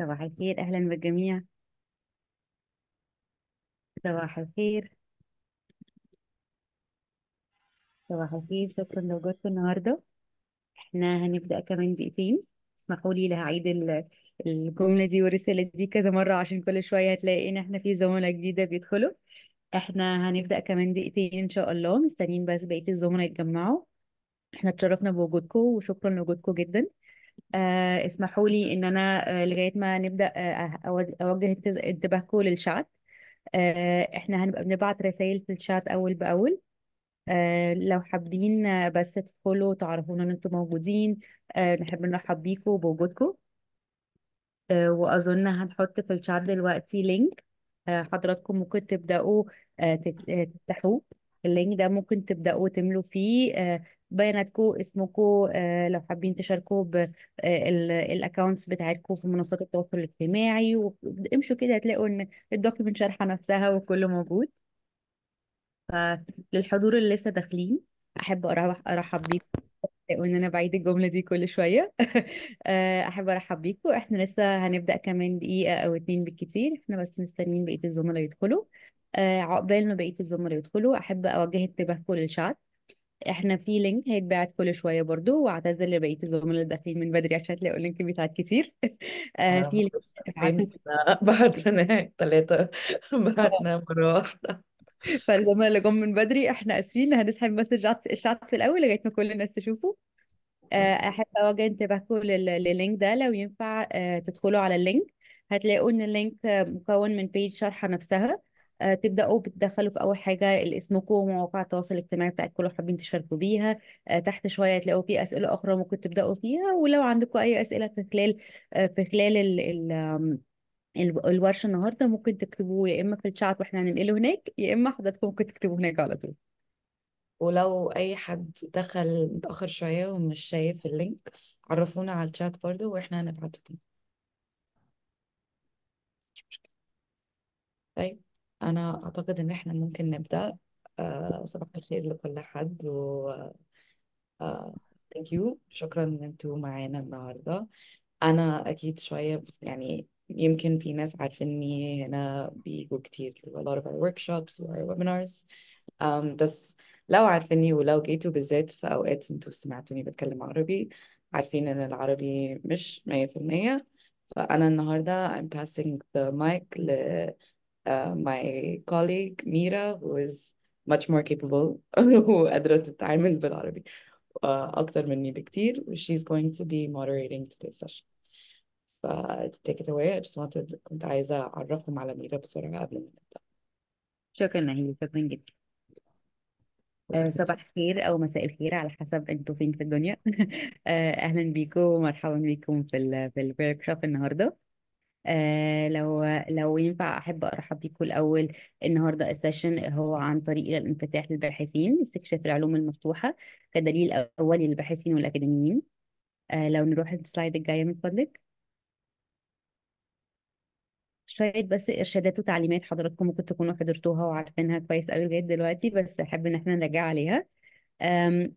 صباح الخير أهلا بالجميع صباح الخير صباح الخير شكرا لوجودكم النهاردة احنا هنبدأ كمان دقيقتين اسمحوا لي هعيد الجملة دي والرسالة دي كذا مرة عشان كل شوية هتلاقي ان احنا في زملاء جديدة بيدخلوا احنا هنبدأ كمان دقيقتين ان شاء الله مستنيين بس بقية الزملاء يتجمعوا احنا اتشرفنا بوجودكم وشكرا لوجودكم جدا آه، اسمحوا لي ان انا آه، لغايه ما نبدا آه، اوجه انتباهكم للشات احنا هنبقى بنبعت رسائل في الشات اول باول لو حابين بس تدخلوا تعرفونا ان انتم موجودين نحب نرحب بيكم بوجودكم واظن هنحط في الشات دلوقتي لينك حضراتكم ممكن تبداوا تفتحوه اللينك ده ممكن تبداوا تملوا فيه بياناتكو اسمكو آه، لو حابين تشاركوا بالاكونتس آه، بتاعتكو في منصات التواصل الاجتماعي وامشوا كده هتلاقوا ان الدوكيمنت شارحه نفسها وكله موجود للحضور اللي لسه داخلين احب ارحب بيكم وان انا بعيد الجمله دي كل شويه آه، احب ارحب بيكم احنا لسه هنبدا كمان دقيقه او اتنين بالكتير احنا بس مستنيين بقيه الزملاء يدخلوا عقبال ما بقيه الزملاء يدخلوا احب اوجه انتباهكم للشات احنا في لينك هيتبعت كل شويه برضو واعتذر لبقيه الزملاء اللي داخلين من بدري عشان تلاقوا اللينك بيتعاد كتير آه في لينك هيتبعت بعتنا ثلاثة بعتنا مرة واحدة فالزملاء اللي جم من بدري احنا اسفين هنسحب بس الشات في الاول لغايه ما كل الناس تشوفه آه، احب اوجه انتباهكم لللينك ده لو ينفع آه، تدخلوا على اللينك هتلاقوا ان اللينك مكون من بيج شارحه نفسها آه، تبداوا بتدخلوا في اول حاجه اسمكم ومواقع التواصل الاجتماعي بتاعتكم لو حابين تشاركوا بيها آه، تحت شويه تلاقوا في اسئله اخرى ممكن تبداوا فيها ولو عندكم اي اسئله في خلال آه، في خلال ال ال الورشه النهارده ممكن تكتبوه يا اما في الشات واحنا هننقله هناك يا اما حضرتكم ممكن تكتبوه هناك على طول ولو اي حد دخل متاخر شويه ومش شايف اللينك عرفونا على الشات برضه واحنا هنبعته تاني طيب أنا أعتقد إن إحنا ممكن نبدأ آه، صباح الخير لكل حد و آه، thank you شكرا إن أنتوا معانا النهاردة أنا أكيد شوية يعني يمكن في ناس عارفيني هنا بيجوا كتير to a lot of our workshops و our webinars um, بس لو عارفيني ولو جيتوا بالذات في أوقات أنتوا سمعتوني بتكلم عربي عارفين إن العربي مش 100% فأنا النهاردة I'm passing the mic ل Uh, my colleague Mira who is much more capable وقادرة تتعامل بالعربي uh, أكتر مني بكتير she's going to be moderating today's session ف take it away I just wanted كنت عايزة أعرفهم على ميرا بسرعة قبل ما نبدأ شكرا نهيل شكرا جدا آه، صباح الخير او مساء الخير على حسب انتوا فين في الدنيا آه، اهلا بيكم ومرحبا بيكم في ال في الورك شوب النهارده آه لو لو ينفع احب ارحب بيكم الاول النهارده السيشن هو عن طريق الى الانفتاح للباحثين استكشاف العلوم المفتوحه كدليل اولي للباحثين والاكاديميين آه لو نروح السلايد الجايه من فضلك شويه بس ارشادات وتعليمات حضراتكم ممكن تكونوا حضرتوها وعارفينها كويس قوي لغايه دلوقتي بس احب ان احنا نراجع عليها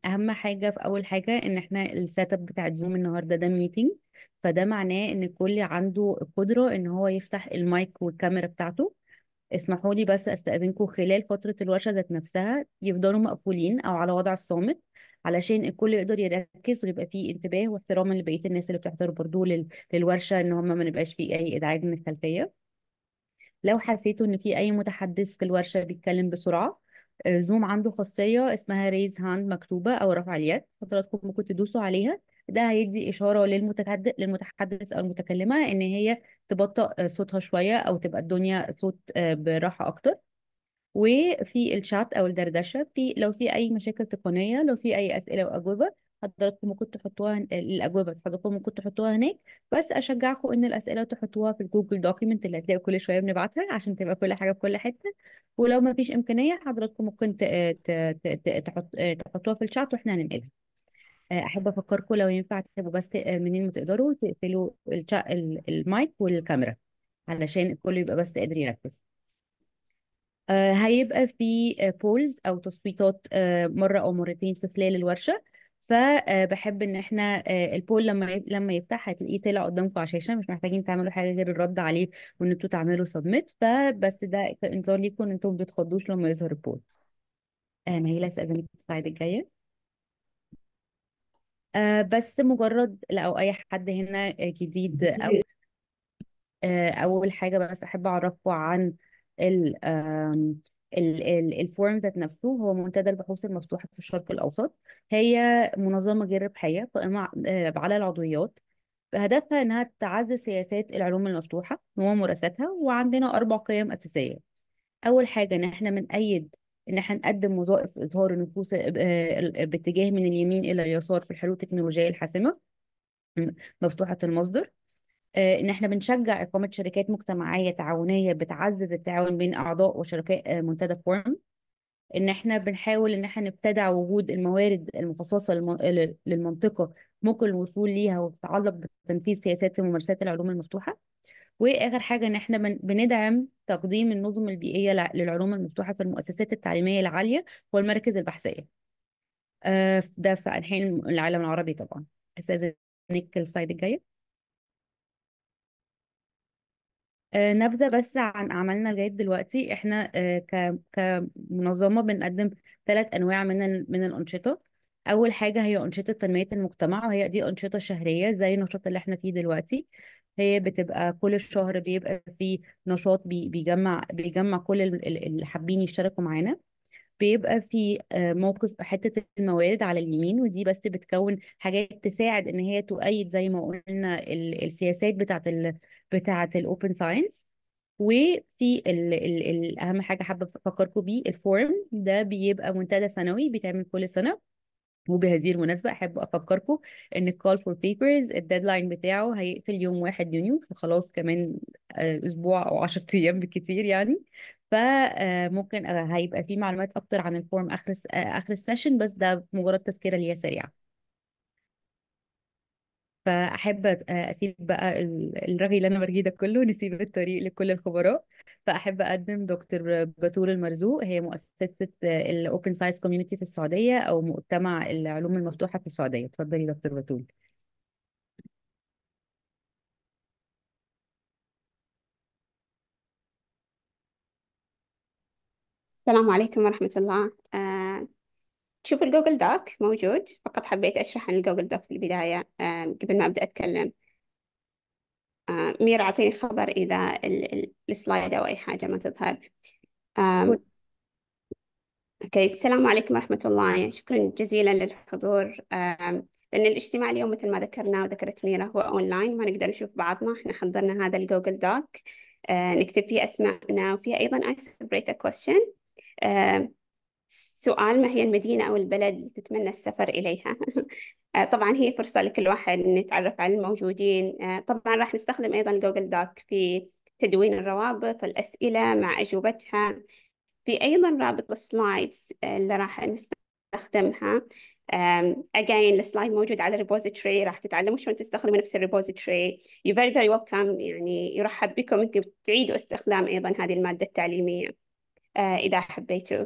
اهم حاجه في اول حاجه ان احنا السيت اب بتاع زوم النهارده ده ميتنج فده معناه ان الكل عنده القدره ان هو يفتح المايك والكاميرا بتاعته اسمحوا لي بس استاذنكم خلال فتره الورشه ذات نفسها يفضلوا مقفولين او على وضع الصامت علشان الكل يقدر يركز ويبقى فيه انتباه واحترام لبقيه الناس اللي بتحضر برضو للورشه ان هم ما نبقاش فيه اي ازعاج من الخلفيه لو حسيتوا ان في اي متحدث في الورشه بيتكلم بسرعه زوم آه، عنده خاصية اسمها ريز هاند مكتوبة أو رفع اليد حضراتكم ممكن تدوسوا عليها ده هيدي إشارة للمتحدث للمتحدث أو المتكلمة إن هي تبطأ آه، صوتها شوية أو تبقى الدنيا صوت آه، براحة أكتر وفي الشات أو الدردشة في لو في أي مشاكل تقنية لو في أي أسئلة وأجوبة حضراتكم ممكن تحطوها الاجوبه حضراتكم ممكن تحطوها هناك بس اشجعكم ان الاسئله تحطوها في الجوجل دوكيمنت اللي هتلاقوا كل شويه بنبعتها عشان تبقى كل حاجه في كل حته ولو ما فيش امكانيه حضراتكم ممكن تحطوها في الشات واحنا هننقلها آه، احب افكركم لو ينفع تكتبوا بس منين ما تقدروا تقفلوا المايك والكاميرا علشان الكل يبقى بس قادر يركز آه، هيبقى في بولز او تصويتات آه، مره او مرتين في خلال الورشه فبحب ان احنا آه، البول لما لما يفتح هتلاقيه طلع قدامكم على الشاشه مش محتاجين تعملوا حاجه غير الرد عليه وان انتوا تعملوا سبميت فبس ده انذار ليكم ان انتوا ما بتخضوش لما يظهر البول آه، ما هي استاذنك السلايد الجايه آه، بس مجرد لو اي حد هنا جديد او اول حاجه بس احب اعرفه عن ال الفورم ذات نفسه هو منتدى البحوث المفتوحة في الشرق الأوسط هي منظمة غير ربحية قائمة آه، على العضويات هدفها إنها تعزز سياسات العلوم المفتوحة وممارستها وعندنا أربع قيم أساسية أول حاجة إن إحنا بنأيد إن إحنا نقدم وظائف إظهار النفوس آه، باتجاه من اليمين إلى اليسار في الحلول التكنولوجية الحاسمة مفتوحة المصدر آه، ان احنا بنشجع اقامه شركات مجتمعيه تعاونيه بتعزز التعاون بين اعضاء وشركاء آه، منتدى فورم ان احنا بنحاول ان احنا نبتدع وجود الموارد المخصصه للمنطقه ممكن الوصول ليها وتتعلق بتنفيذ سياسات وممارسات العلوم المفتوحه واخر حاجه ان احنا بندعم تقديم النظم البيئيه للعلوم المفتوحه في المؤسسات التعليميه العاليه والمراكز البحثيه آه، ده في انحاء العالم العربي طبعا استاذ استاذنك السلايد الجايه آه، نبذة بس عن أعمالنا لغاية دلوقتي إحنا آه، كمنظمة بنقدم ثلاث أنواع من من الأنشطة أول حاجة هي أنشطة تنمية المجتمع وهي دي أنشطة شهرية زي النشاط اللي إحنا فيه دلوقتي هي بتبقى كل الشهر بيبقى فيه نشاط بيجمع بيجمع كل اللي حابين يشتركوا معانا بيبقى في آه، موقف حتة الموارد على اليمين ودي بس بتكون حاجات تساعد ان هي تؤيد زي ما قلنا السياسات بتاعت ال- بتاعه الاوبن ساينس وفي الـ الـ الـ اهم حاجه حابه افكركم بيه الفورم ده بيبقى منتدى سنوي بيتعمل كل سنه وبهذه المناسبة أحب أفكركم إن الكول فور بيبرز الديدلاين بتاعه هيقفل يوم 1 يونيو فخلاص كمان آه، أسبوع أو 10 أيام بالكتير يعني فممكن آه، آه، هيبقى في معلومات أكتر عن الفورم آخر آخر السيشن بس ده مجرد تذكرة ليا سريعة فأحب آه، أسيب بقى الرغي اللي أنا برغيه ده كله نسيب الطريق لكل الخبراء فأحب أقدم دكتور بتول المرزوق هي مؤسسة الأوبن ساينس كوميونتي في السعودية أو مجتمع العلوم المفتوحة في السعودية اتفضلي دكتور بتول السلام عليكم ورحمة الله آه، شوف الجوجل دوك موجود فقط حبيت أشرح عن الجوجل دوك في البداية قبل ما أبدأ أتكلم آم، ميرا أعطيني خبر إذا السلايد أو أي حاجة ما تظهر أوكي السلام عليكم ورحمة الله شكرا جزيلا للحضور لأن الاجتماع اليوم مثل ما ذكرنا وذكرت ميرا هو أونلاين ما نقدر نشوف بعضنا إحنا حضرنا هذا الجوجل دوك آه، نكتب فيه أسماءنا وفيه أيضا I separate question سؤال ما هي المدينة أو البلد اللي تتمنى السفر إليها؟ آه، طبعا هي فرصة لكل واحد إنه يتعرف على الموجودين آه، طبعا راح نستخدم أيضا جوجل دوك في تدوين الروابط الأسئلة مع أجوبتها في أيضا رابط السلايدز آه، اللي راح نستخدمها أجين السلايد موجود على الريبوزيتوري راح تتعلموا شلون تستخدموا نفس الريبوزيتوري يو فيري فيري ويلكم يعني يرحب بكم إنكم تعيدوا استخدام أيضا هذه المادة التعليمية إذا حبيتوا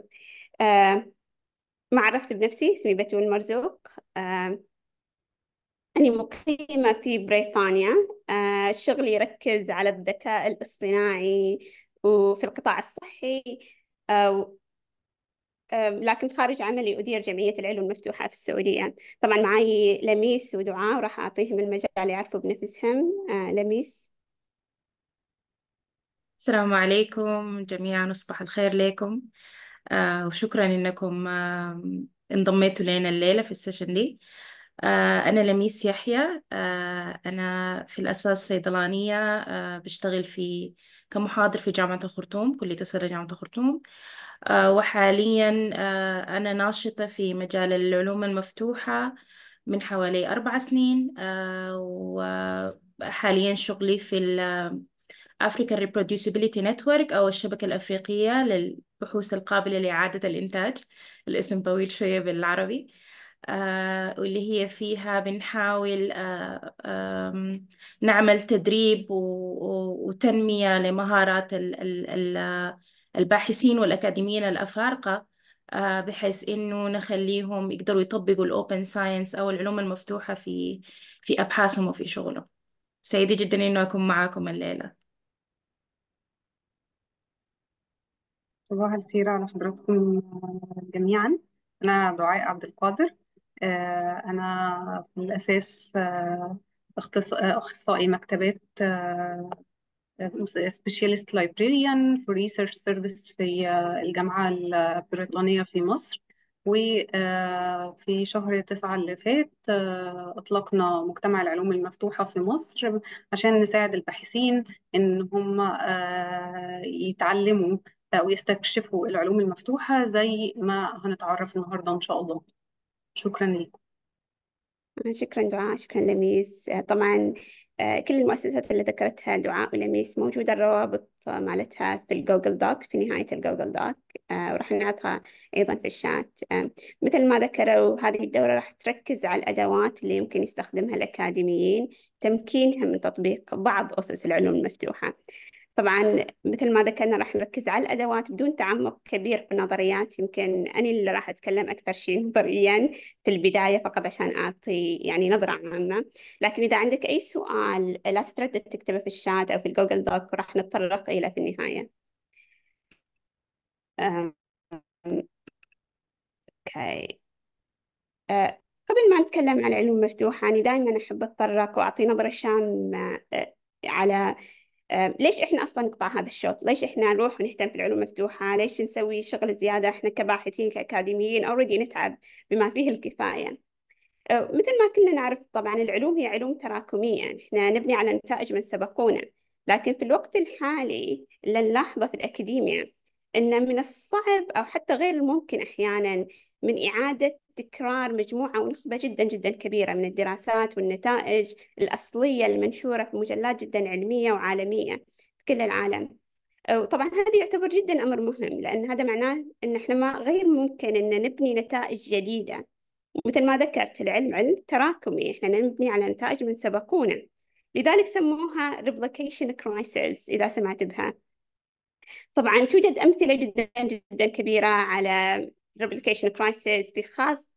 آه، ما عرفت بنفسي اسمي بتول مرزوق أني آه، أنا مقيمة في بريطانيا آه، شغلي يركز على الذكاء الاصطناعي وفي القطاع الصحي لكن خارج عملي أدير جمعية العلوم المفتوحة في السعودية طبعا معي لميس ودعاء وراح أعطيهم المجال يعرفوا بنفسهم لميس السلام عليكم جميعا صباح الخير لكم آه وشكرا انكم آه انضميتوا لنا الليله في السيشن دي آه انا لميس يحيى آه انا في الاساس صيدلانيه آه بشتغل في كمحاضر في جامعه الخرطوم كليه الصيدله جامعه الخرطوم آه وحاليا آه انا ناشطه في مجال العلوم المفتوحه من حوالي اربع سنين آه وحاليا شغلي في آه، African Reproducibility Network أو الشبكة الأفريقية لل البحوث القابلة لإعادة الإنتاج الاسم طويل شوية بالعربي آه واللي هي فيها بنحاول آه آه نعمل تدريب وتنمية لمهارات الباحثين والأكاديميين الأفارقة آه، بحيث إنه نخليهم يقدروا يطبقوا الأوبن ساينس أو العلوم المفتوحة في في أبحاثهم وفي شغلهم سعيدة جدا إنه أكون معاكم الليلة صباح الخير على حضراتكم جميعا أنا دعاء عبد القادر آه، أنا في الأساس آه، آه، أخصائي مكتبات سبيشاليست لايبريريان في ريسيرش سيرفيس في الجامعة البريطانية في مصر وفي شهر تسعة اللي فات أطلقنا مجتمع العلوم المفتوحة في مصر عشان نساعد الباحثين إن هم يتعلموا ويستكشفوا العلوم المفتوحة زي ما هنتعرف النهاردة إن شاء الله شكرا لكم شكرا دعاء شكرا لميس طبعا آه، كل المؤسسات اللي ذكرتها دعاء ولميس موجودة الروابط مالتها في الجوجل دوك في نهاية الجوجل دوك آه، وراح نعطها أيضا في الشات آه، مثل ما ذكروا هذه الدورة راح تركز على الأدوات اللي يمكن يستخدمها الأكاديميين تمكينهم من تطبيق بعض أسس العلوم المفتوحة طبعا مثل ما ذكرنا راح نركز على الأدوات بدون تعمق كبير في النظريات يمكن أنا اللي راح أتكلم أكثر شيء نظريا في البداية فقط عشان أعطي يعني نظرة عامة لكن إذا عندك أي سؤال لا تتردد تكتبه في الشات أو في الجوجل دوك وراح نتطرق إلى في النهاية أوكي أه، قبل ما نتكلم عن العلوم المفتوحه أنا دائما أحب أتطرق وأعطي نظرة شامة أه، على آه، ليش احنا اصلا نقطع هذا الشوط ليش احنا نروح ونهتم في العلوم المفتوحه ليش نسوي شغل زياده احنا كباحثين كاكاديميين اوريدي نتعب بما فيه الكفايه آه، مثل ما كنا نعرف طبعا العلوم هي علوم تراكميه احنا نبني على نتائج من سبقونا لكن في الوقت الحالي اللي نلاحظه في الاكاديميا ان من الصعب او حتى غير الممكن احيانا من اعاده تكرار مجموعة ونخبة جدا جدا كبيرة من الدراسات والنتائج الأصلية المنشورة في مجلات جدا علمية وعالمية في كل العالم وطبعا هذا يعتبر جدا أمر مهم لأن هذا معناه أن إحنا ما غير ممكن أن نبني نتائج جديدة مثل ما ذكرت العلم علم تراكمي إحنا نبني على نتائج من سبقونا لذلك سموها replication crisis إذا سمعت بها طبعا توجد أمثلة جدا جدا كبيرة على ريبليكيشن كرايسيس بخاصة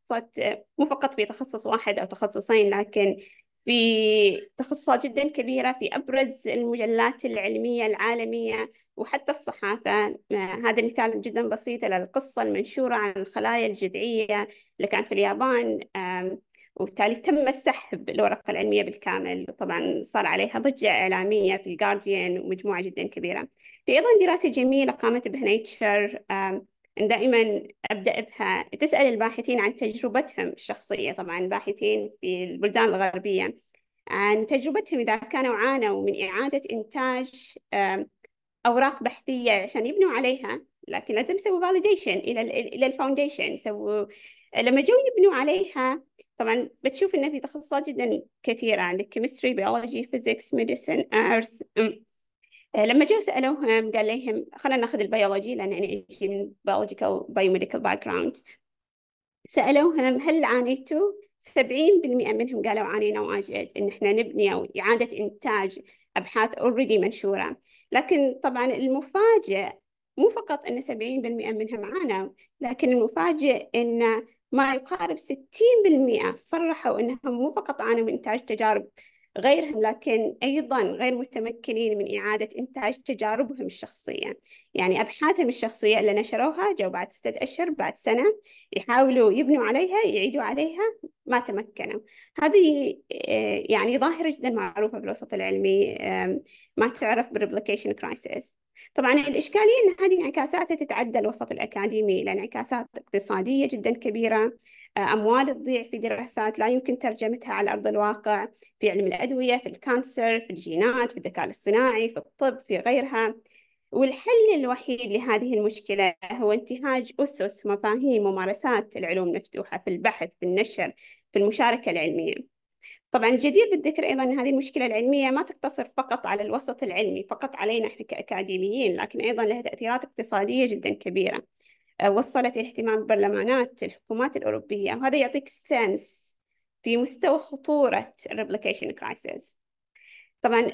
مو فقط في تخصص واحد أو تخصصين لكن في تخصصات جدا كبيرة في أبرز المجلات العلمية العالمية وحتى الصحافة هذا مثال جدا بسيط للقصة المنشورة عن الخلايا الجذعية اللي كانت في اليابان وبالتالي تم السحب الورقة العلمية بالكامل وطبعا صار عليها ضجة إعلامية في الجارديان ومجموعة جدا كبيرة في أيضا دراسة جميلة قامت بها نيتشر دائما أبدأ بها تسأل الباحثين عن تجربتهم الشخصية طبعا باحثين في البلدان الغربية عن تجربتهم إذا كانوا عانوا من إعادة إنتاج أوراق بحثية عشان يبنوا عليها لكن لازم يسووا فاليديشن إلى إلى الفاونديشن يسووا لما جو يبنوا عليها طبعا بتشوف انه في تخصصات جدا كثيرة عندك كيمستري بيولوجي فيزيكس ميديسن ايرث آه، لما جو سألوهم قال لهم خلينا ناخذ البيولوجي لأن يعني أجي من بيولوجيكال بايوميديكال باك جراوند سألوهم هل عانيتوا؟ 70% منهم قالوا عانينا واجد إن إحنا نبني أو إعادة إنتاج أبحاث اوريدي منشورة لكن طبعا المفاجئ مو فقط أن 70% منهم عانوا لكن المفاجئ أن ما يقارب 60% صرحوا أنهم مو فقط عانوا من إنتاج تجارب غيرهم لكن أيضا غير متمكنين من إعادة إنتاج تجاربهم الشخصية يعني أبحاثهم الشخصية اللي نشروها جو بعد ستة أشهر بعد سنة يحاولوا يبنوا عليها يعيدوا عليها ما تمكنوا هذه آه، يعني ظاهرة جدا معروفة بالوسط العلمي ما تعرف بالريبليكيشن كرايسيس طبعا الإشكالية أن هذه انعكاساتها تتعدى الوسط الأكاديمي لانعكاسات اقتصادية جدا كبيرة آه، أموال تضيع في دراسات لا يمكن ترجمتها على أرض الواقع في علم الأدوية في الكانسر في الجينات في الذكاء الاصطناعي في الطب في غيرها والحل الوحيد لهذه المشكلة هو انتهاج أسس مفاهيم ممارسات العلوم المفتوحة في البحث في النشر في المشاركة العلمية طبعا الجدير بالذكر أيضا أن هذه المشكلة العلمية ما تقتصر فقط على الوسط العلمي فقط علينا إحنا كأكاديميين لكن أيضا لها تأثيرات اقتصادية جدا كبيرة آه، وصلت الاهتمام برلمانات الحكومات الأوروبية وهذا يعطيك سنس في مستوى خطورة الريبليكيشن كرايسيس طبعا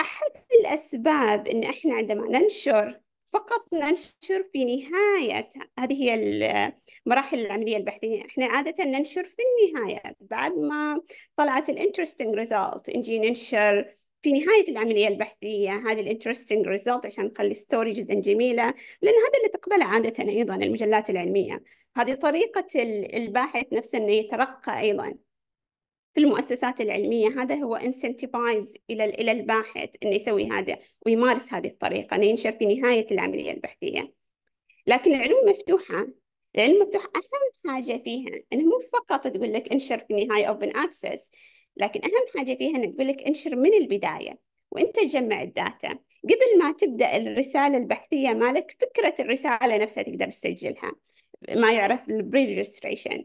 أحد الأسباب إن إحنا عندما ننشر فقط ننشر في نهاية هذه هي مراحل العملية البحثية إحنا عادة ننشر في النهاية بعد ما طلعت الانترستنج ريزالت نجي ننشر في نهاية العملية البحثية هذه الانترستنج ريزلت عشان نخلي ستوري جدا جميلة لأن هذا اللي تقبله عادة أيضا المجلات العلمية هذه طريقة الباحث نفسه أنه يترقى أيضا في المؤسسات العلمية هذا هو انسنتيفايز إلى إلى الباحث أنه يسوي هذا ويمارس هذه الطريقة أنه ينشر في نهاية العملية البحثية لكن العلوم مفتوحة العلم مفتوح أهم حاجة فيها أنه مو فقط تقول لك انشر في النهاية open access لكن أهم حاجة فيها أن تقول لك انشر من البداية وأنت تجمع الداتا قبل ما تبدأ الرسالة البحثية مالك فكرة الرسالة نفسها تقدر تسجلها ما يعرف البري ريجستريشن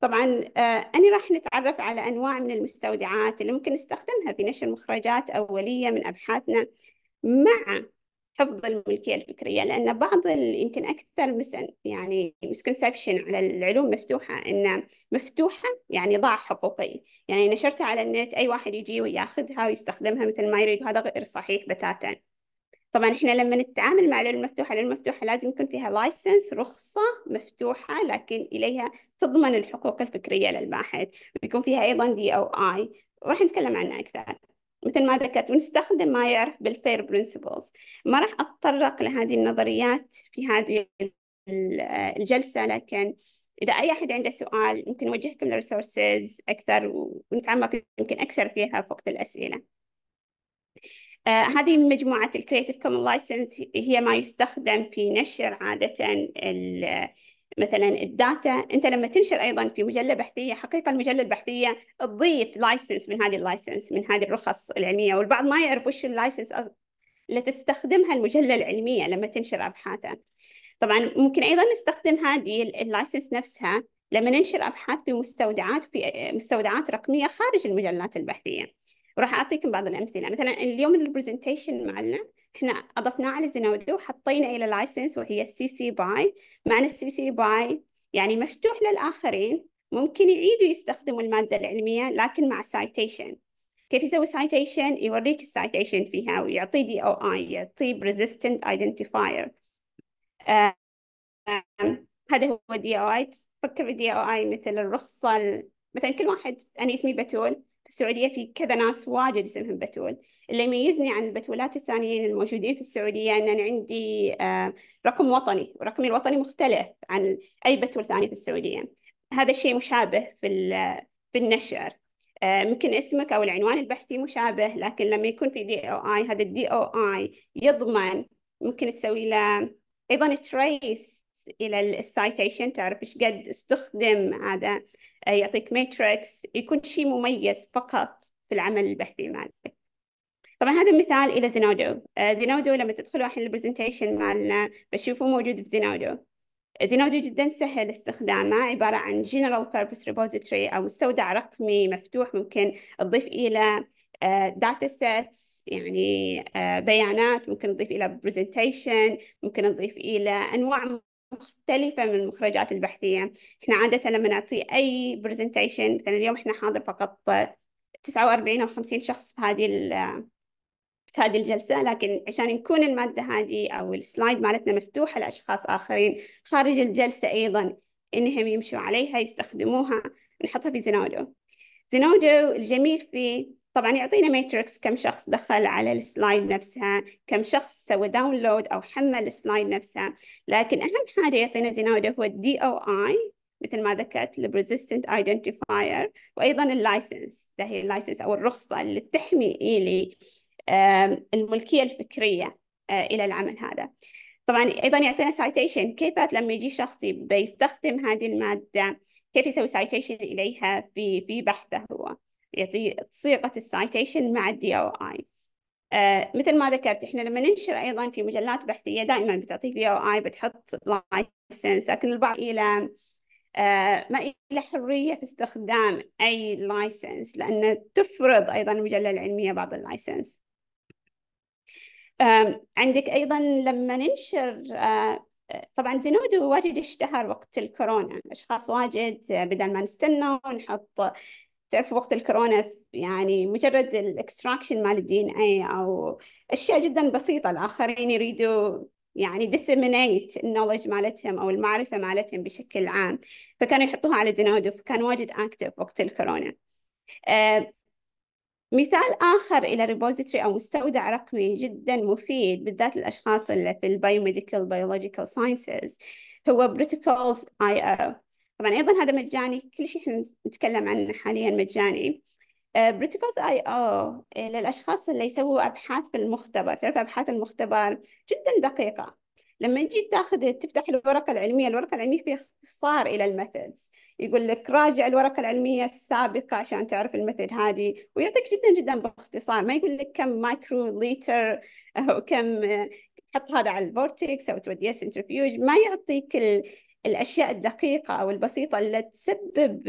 طبعا آه، أنا راح نتعرف على أنواع من المستودعات اللي ممكن نستخدمها في نشر مخرجات أولية من أبحاثنا مع حفظ الملكية الفكرية لأن بعض يمكن أكثر يعني مسكنسبشن على العلوم مفتوحة إن مفتوحة يعني ضاع حقوقي يعني نشرتها على النت أي واحد يجي وياخذها ويستخدمها مثل ما يريد وهذا غير صحيح بتاتا طبعا احنا لما نتعامل مع العلوم المفتوحة العلوم المفتوحة لازم يكون فيها لايسنس رخصة مفتوحة لكن إليها تضمن الحقوق الفكرية للباحث ويكون فيها أيضا دي أو آي وراح نتكلم عنها أكثر مثل ما ذكرت ونستخدم ما يعرف بالفير برنسبلز ما راح أتطرق لهذه النظريات في هذه الجلسة لكن إذا أي أحد عنده سؤال ممكن نوجهكم للريسورسز أكثر ونتعمق يمكن أكثر فيها في وقت الأسئلة آه هذه مجموعة الكريتيف كومن لايسنس هي ما يستخدم في نشر عادة مثلا الداتا انت لما تنشر ايضا في مجله بحثيه حقيقه المجله البحثيه تضيف لايسنس من هذه اللايسنس من هذه الرخص العلميه والبعض ما يعرف وش اللايسنس اللي تستخدمها المجله العلميه لما تنشر ابحاثها طبعا ممكن ايضا نستخدم هذه اللايسنس نفسها لما ننشر ابحاث في مستودعات في مستودعات رقميه خارج المجلات البحثيه وراح اعطيكم بعض الامثله مثلا اليوم البرزنتيشن معلم احنا أضفناه على زينودو وحطينا إلى لايسنس وهي السي سي باي معنى السي سي باي يعني مفتوح للآخرين ممكن يعيدوا يستخدموا المادة العلمية لكن مع سايتيشن كيف يسوي سايتيشن يوريك السايتيشن فيها ويعطيه دي او اي يعطيه resistant identifier هذا هو الدي او اي تفكر بالدي او اي مثل الرخصة مثلا كل واحد أنا اسمي بتول السعودية في كذا ناس واجد اسمهم بتول اللي يميزني عن البتولات الثانيين الموجودين في السعودية أن أنا عندي آه، رقم وطني ورقمي الوطني مختلف عن أي بتول ثاني في السعودية هذا الشيء مشابه في في النشر آه، ممكن اسمك او العنوان البحثي مشابه لكن لما يكون في دي او اي هذا الدي او اي يضمن ممكن تسوي له ايضا تريس الى السايتيشن تعرف ايش قد استخدم هذا آه، يعطيك ماتريكس يكون شيء مميز فقط في العمل البحثي مالك طبعا هذا مثال الى زينودو آه، زينودو لما تدخلوا الحين البرزنتيشن مالنا بتشوفوه موجود في زينودو زينودو جدا سهل استخدامه عبارة عن General Purpose Repository أو مستودع رقمي مفتوح ممكن تضيف إلى داتا آه، سيتس يعني بيانات ممكن نضيف إلى برزنتيشن ممكن نضيف إلى أنواع مختلفة من المخرجات البحثية إحنا عادة لما نعطي أي برزنتيشن مثلا اليوم إحنا حاضر فقط 49 أو 50 شخص في هذه في هذه الجلسة لكن عشان نكون المادة هذه أو السلايد مالتنا مفتوحة لأشخاص آخرين خارج الجلسة أيضا إنهم يمشوا عليها يستخدموها نحطها في زينودو زينودو الجميل فيه طبعا يعطينا ماتريكس كم شخص دخل على السلايد نفسها كم شخص سوى داونلود أو حمل السلايد نفسها لكن أهم حاجة يعطينا زيناودا هو الدي أو آي مثل ما ذكرت البريزستنت ايدنتيفاير وايضا اللايسنس ده هي اللايسنس او الرخصه اللي تحمي الي الملكيه الفكريه آه، الى العمل هذا طبعا ايضا يعطينا سايتيشن كيف لما يجي شخص بيستخدم هذه الماده كيف يسوي سايتيشن اليها في في بحثه هو يعطي صيغة السايتيشن مع الدي او اي مثل ما ذكرت احنا لما ننشر ايضا في مجلات بحثيه دائما بتعطيك دي او اي بتحط لايسنس لكن البعض الى آه، ما الى حريه في استخدام اي لايسنس لان تفرض ايضا المجله العلميه بعض اللايسنس عندك ايضا لما ننشر آه، طبعا زنودو واجد اشتهر وقت الكورونا اشخاص واجد آه، بدل ما نستنى ونحط تعرف وقت الكورونا يعني مجرد الاكستراكشن مال الدي ان اي او اشياء جدا بسيطه الاخرين يريدوا يعني disseminate النولج مالتهم او المعرفه مالتهم بشكل عام فكانوا يحطوها على دينودو فكان واجد اكتف وقت الكورونا آه مثال آخر إلى ريبوزيتري أو مستودع رقمي جدا مفيد بالذات للأشخاص اللي في البيوميديكال بيولوجيكال ساينسز هو بروتوكولز اي او طبعا ايضا هذا مجاني كل شيء احنا نتكلم عنه حاليا مجاني آه، بروتوكولز اي او آه، للاشخاص اللي يسووا ابحاث في المختبر تعرف ابحاث المختبر جدا دقيقه لما تجي تاخذ تفتح الورقه العلميه الورقه العلميه فيها اختصار الى الميثودز يقول لك راجع الورقه العلميه السابقه عشان تعرف الميثود هذه ويعطيك جدا جدا باختصار ما يقول لك كم مايكرو ليتر او كم آه، تحط هذا على الفورتكس او توديه سنترفيوج ما يعطيك ال... الأشياء الدقيقة أو البسيطة اللي تسبب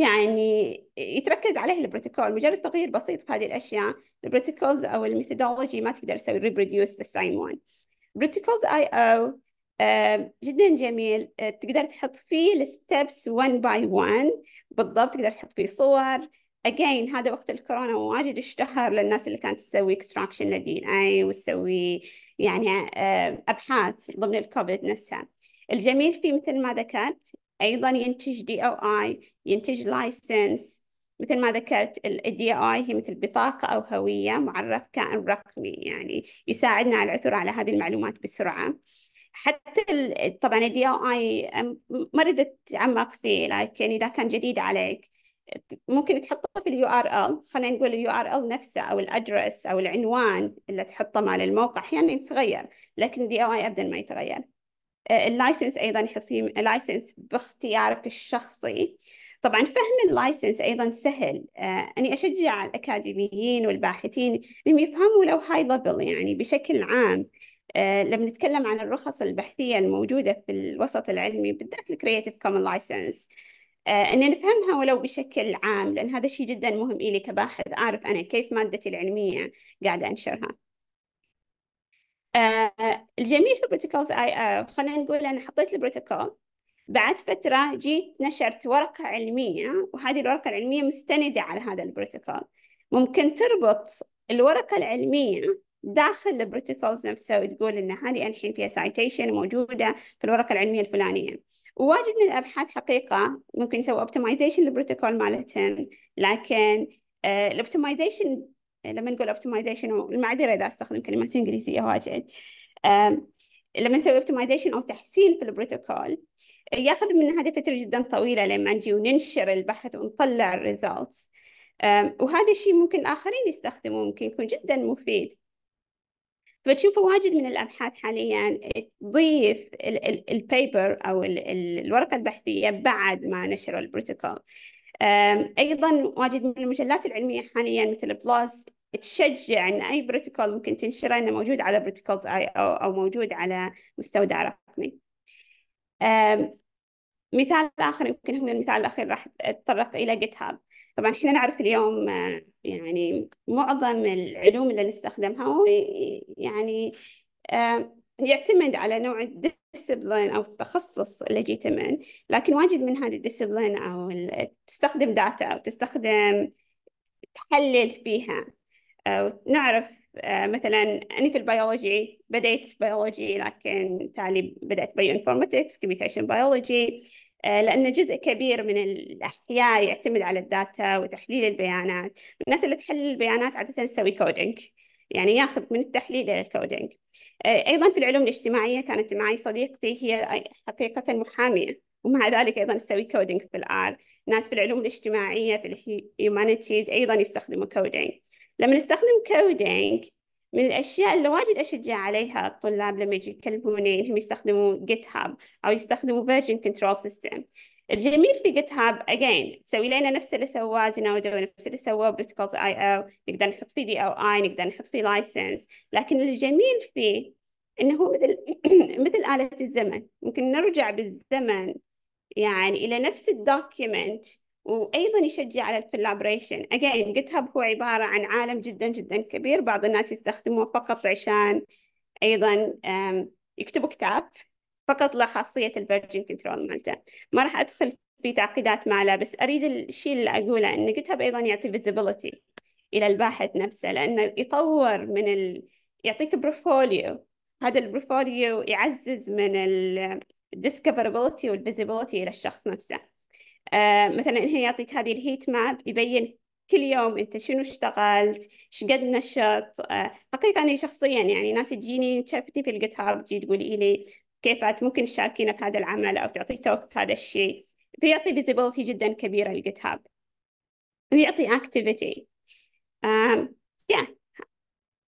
يعني يتركز عليه البروتوكول مجرد تغيير بسيط في هذه الأشياء البروتوكولز أو الميثودولوجي ما تقدر تسوي ريبروديوس ذا سايم وان بروتوكولز اي او جدا جميل آه، تقدر تحط فيه الستبس 1 باي 1 بالضبط تقدر تحط فيه صور again هذا وقت الكورونا واجد اشتهر للناس اللي كانت تسوي extraction للدي ان اي وتسوي يعني آه، ابحاث ضمن الكوفيد نفسها الجميل فيه مثل ما ذكرت ايضا ينتج دي او اي ينتج لايسنس مثل ما ذكرت الدي او اي هي مثل بطاقه او هويه معرف كائن رقمي يعني يساعدنا على العثور على هذه المعلومات بسرعه حتى طبعا الدي او اي ما ردت اتعمق فيه لكن اذا كان جديد عليك ممكن تحطه في اليو ار ال خلينا نقول اليو ار ال نفسه او الادرس او العنوان اللي تحطه مال الموقع احيانا يعني يتغير لكن الدي او اي ابدا ما يتغير آه، اللايسنس ايضا يحط فيه لايسنس باختيارك الشخصي طبعا فهم اللايسنس ايضا سهل آه، اني اشجع الاكاديميين والباحثين انهم يفهموا لو هاي ليفل يعني بشكل عام آه، لما نتكلم عن الرخص البحثيه الموجوده في الوسط العلمي بالذات الكرييتيف كومن لايسنس آه، أن نفهمها ولو بشكل عام لأن هذا شيء جدا مهم إلي كباحث أعرف أنا كيف مادتي العلمية قاعدة أنشرها آه، الجميل في بروتوكولز اي او آه، خلينا نقول انا حطيت البروتوكول بعد فترة جيت نشرت ورقة علمية وهذه الورقة العلمية مستندة على هذا البروتوكول ممكن تربط الورقة العلمية داخل البروتوكولز نفسه وتقول إن هذه الحين فيها سايتيشن موجودة في الورقة العلمية الفلانية واجد من الابحاث حقيقه ممكن يسوي اوبتمايزيشن للبروتوكول مالتهم لكن آه، الاوبتمايزيشن لما نقول اوبتمايزيشن المعذره اذا استخدم كلمات انجليزيه واجد لما نسوي اوبتمايزيشن او تحسين في البروتوكول ياخذ من هذه فتره جدا طويله لما نجي وننشر البحث ونطلع الريزلتس وهذا الشيء ممكن اخرين يستخدموه ممكن يكون جدا مفيد فتشوفوا واجد من الأبحاث حاليا تضيف البيبر أو الورقة البحثية بعد ما نشروا البروتوكول أيضا واجد من المجلات العلمية حاليا مثل بلس تشجع ان اي بروتوكول ممكن تنشره انه موجود على بروتوكولز اي او او موجود على مستودع رقمي مثال اخر يمكن هو المثال الاخير راح اتطرق الى جيت هاب طبعا احنا نعرف اليوم آه، يعني معظم العلوم اللي نستخدمها هو يعني آه، يعتمد على نوع الديسبلين أو التخصص اللي جيت من لكن واجد من هذه الديسبلين أو تستخدم داتا أو تستخدم تحلل فيها أو آه، نعرف مثلا أنا في البيولوجي بديت بيولوجي لكن تالي بدأت بيو انفورماتكس كمبيوتيشن بيولوجي آه، لأن جزء كبير من الأحياء يعتمد على الداتا وتحليل البيانات الناس اللي تحلل البيانات عادة تسوي كودينج يعني ياخذ من التحليل إلى الكودينج آه، أيضا في العلوم الاجتماعية كانت معي صديقتي هي حقيقة محامية ومع ذلك أيضا تسوي كودينج في الآر ناس في العلوم الاجتماعية في الهيومانيتيز أيضا يستخدموا كودينج لما نستخدم كودينج من الأشياء اللي واجد أشجع عليها الطلاب لما يجوا يكلموني يعني إنهم يستخدموا جيت هاب أو يستخدموا فيرجن كنترول سيستم الجميل في جيت هاب أجين تسوي لنا نفس اللي سواه دينودا نفس اللي سواه بروتوكولز اي او نقدر نحط فيه دي او اي نقدر نحط فيه لايسنس لكن الجميل فيه انه هو مثل مثل آلة الزمن ممكن نرجع بالزمن يعني إلى نفس الدوكيمنت وايضا يشجع على الكولابريشن اجين جيت هاب هو عباره عن عالم جدا جدا كبير بعض الناس يستخدموه فقط عشان ايضا يكتبوا كتاب فقط لخاصيه الفيرجن كنترول مالته ما راح ادخل في تعقيدات ماله بس اريد الشيء اللي اقوله ان جيت هاب ايضا يعطي فيزيبيليتي الى الباحث نفسه لانه يطور من ال... يعطيك بروفوليو هذا البروفوليو يعزز من الديسكفربيلتي والفيزيبيليتي الى الشخص نفسه آه، مثلا هنا يعطيك هذه الهيت ماب يبين كل يوم انت شنو اشتغلت ايش قد نشط آه، حقيقة أنا شخصيا يعني ناس تجيني تشافتني في الجيت هاب تجي تقول لي كيف ممكن تشاركينا في هذا العمل أو تعطي توك في هذا الشيء فيعطي فيزيبلتي جدا كبيرة الجيت هاب ويعطي اكتيفيتي يا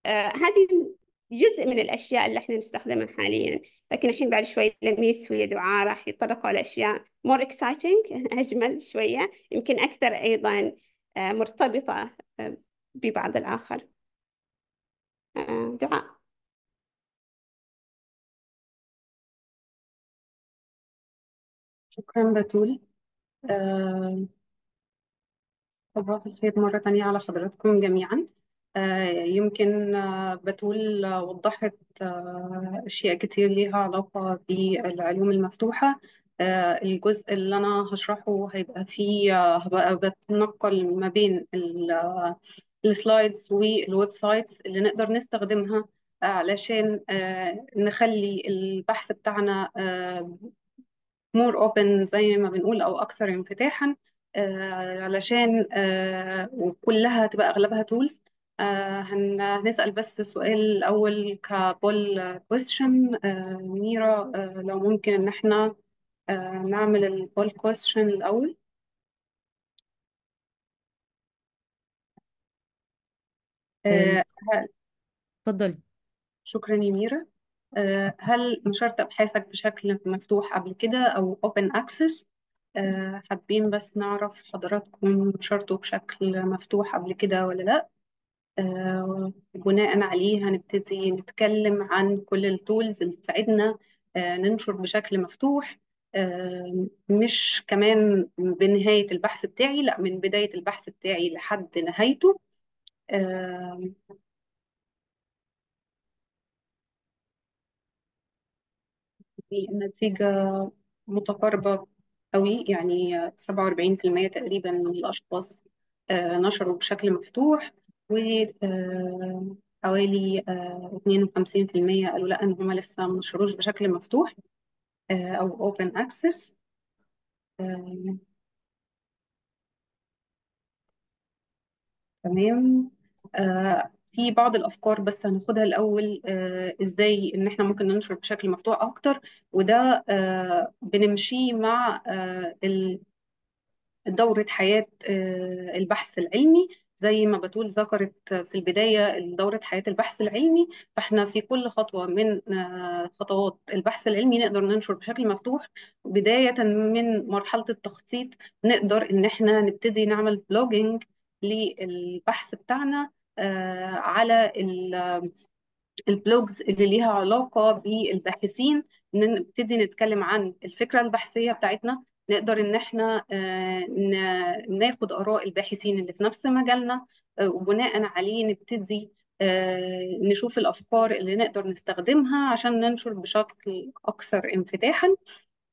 آه، هذه جزء من الأشياء اللي إحنا نستخدمها حاليا لكن الحين بعد شوي لميس ويا دعاء راح يتطرقوا لأشياء more exciting أجمل شوية يمكن أكثر أيضا آه، مرتبطة آه، ببعض الآخر آه، دعاء شكرا بتول صباح الخير مرة ثانيه على حضراتكم جميعا آه، يمكن آه، بتول آه، وضحت أشياء كتير ليها علاقة بالعلوم المفتوحة الجزء اللي أنا هشرحه هيبقى فيه هبقى بتنقل ما بين السلايدز والويب سايتس اللي نقدر نستخدمها علشان نخلي البحث بتاعنا مور اوبن زي ما بنقول او اكثر انفتاحا علشان وكلها تبقى اغلبها تولز آه هنسأل بس سؤال الأول كبول كويستشن آه، ميرا آه، لو ممكن إن احنا آه، نعمل البول كويستشن الأول آه، آه، هل- شكرا يا ميرا آه، هل نشرت أبحاثك بشكل مفتوح قبل كده أو open access آه، حابين بس نعرف حضراتكم نشرته بشكل مفتوح قبل كده ولا لأ آه، بناء عليه هنبتدي نتكلم عن كل التولز اللي تساعدنا آه، ننشر بشكل مفتوح آه، مش كمان بنهاية البحث بتاعي لا من بداية البحث بتاعي لحد نهايته النتيجة متقاربة قوي يعني 47% تقريبا من الأشخاص نشروا بشكل مفتوح وحوالي آه، 52% آه، قالوا لا ان هم لسه ما نشروش بشكل مفتوح آه، او open access تمام في بعض الافكار بس هناخدها الاول ازاي ان احنا ممكن ننشر بشكل مفتوح اكتر وده بنمشي بنمشيه مع دوره حياه البحث العلمي زي ما بتقول ذكرت في البداية دورة حياة البحث العلمي فإحنا في كل خطوة من آه، خطوات البحث العلمي نقدر ننشر بشكل مفتوح بداية من مرحلة التخطيط نقدر إن إحنا نبتدي نعمل بلوجينج للبحث بتاعنا آه، على آه، البلوجز اللي ليها علاقة بالباحثين نبتدي نتكلم عن الفكرة البحثية بتاعتنا نقدر ان احنا آه، ناخد اراء الباحثين اللي في نفس مجالنا آه، وبناء عليه نبتدي آه، نشوف الافكار اللي نقدر نستخدمها عشان ننشر بشكل اكثر انفتاحا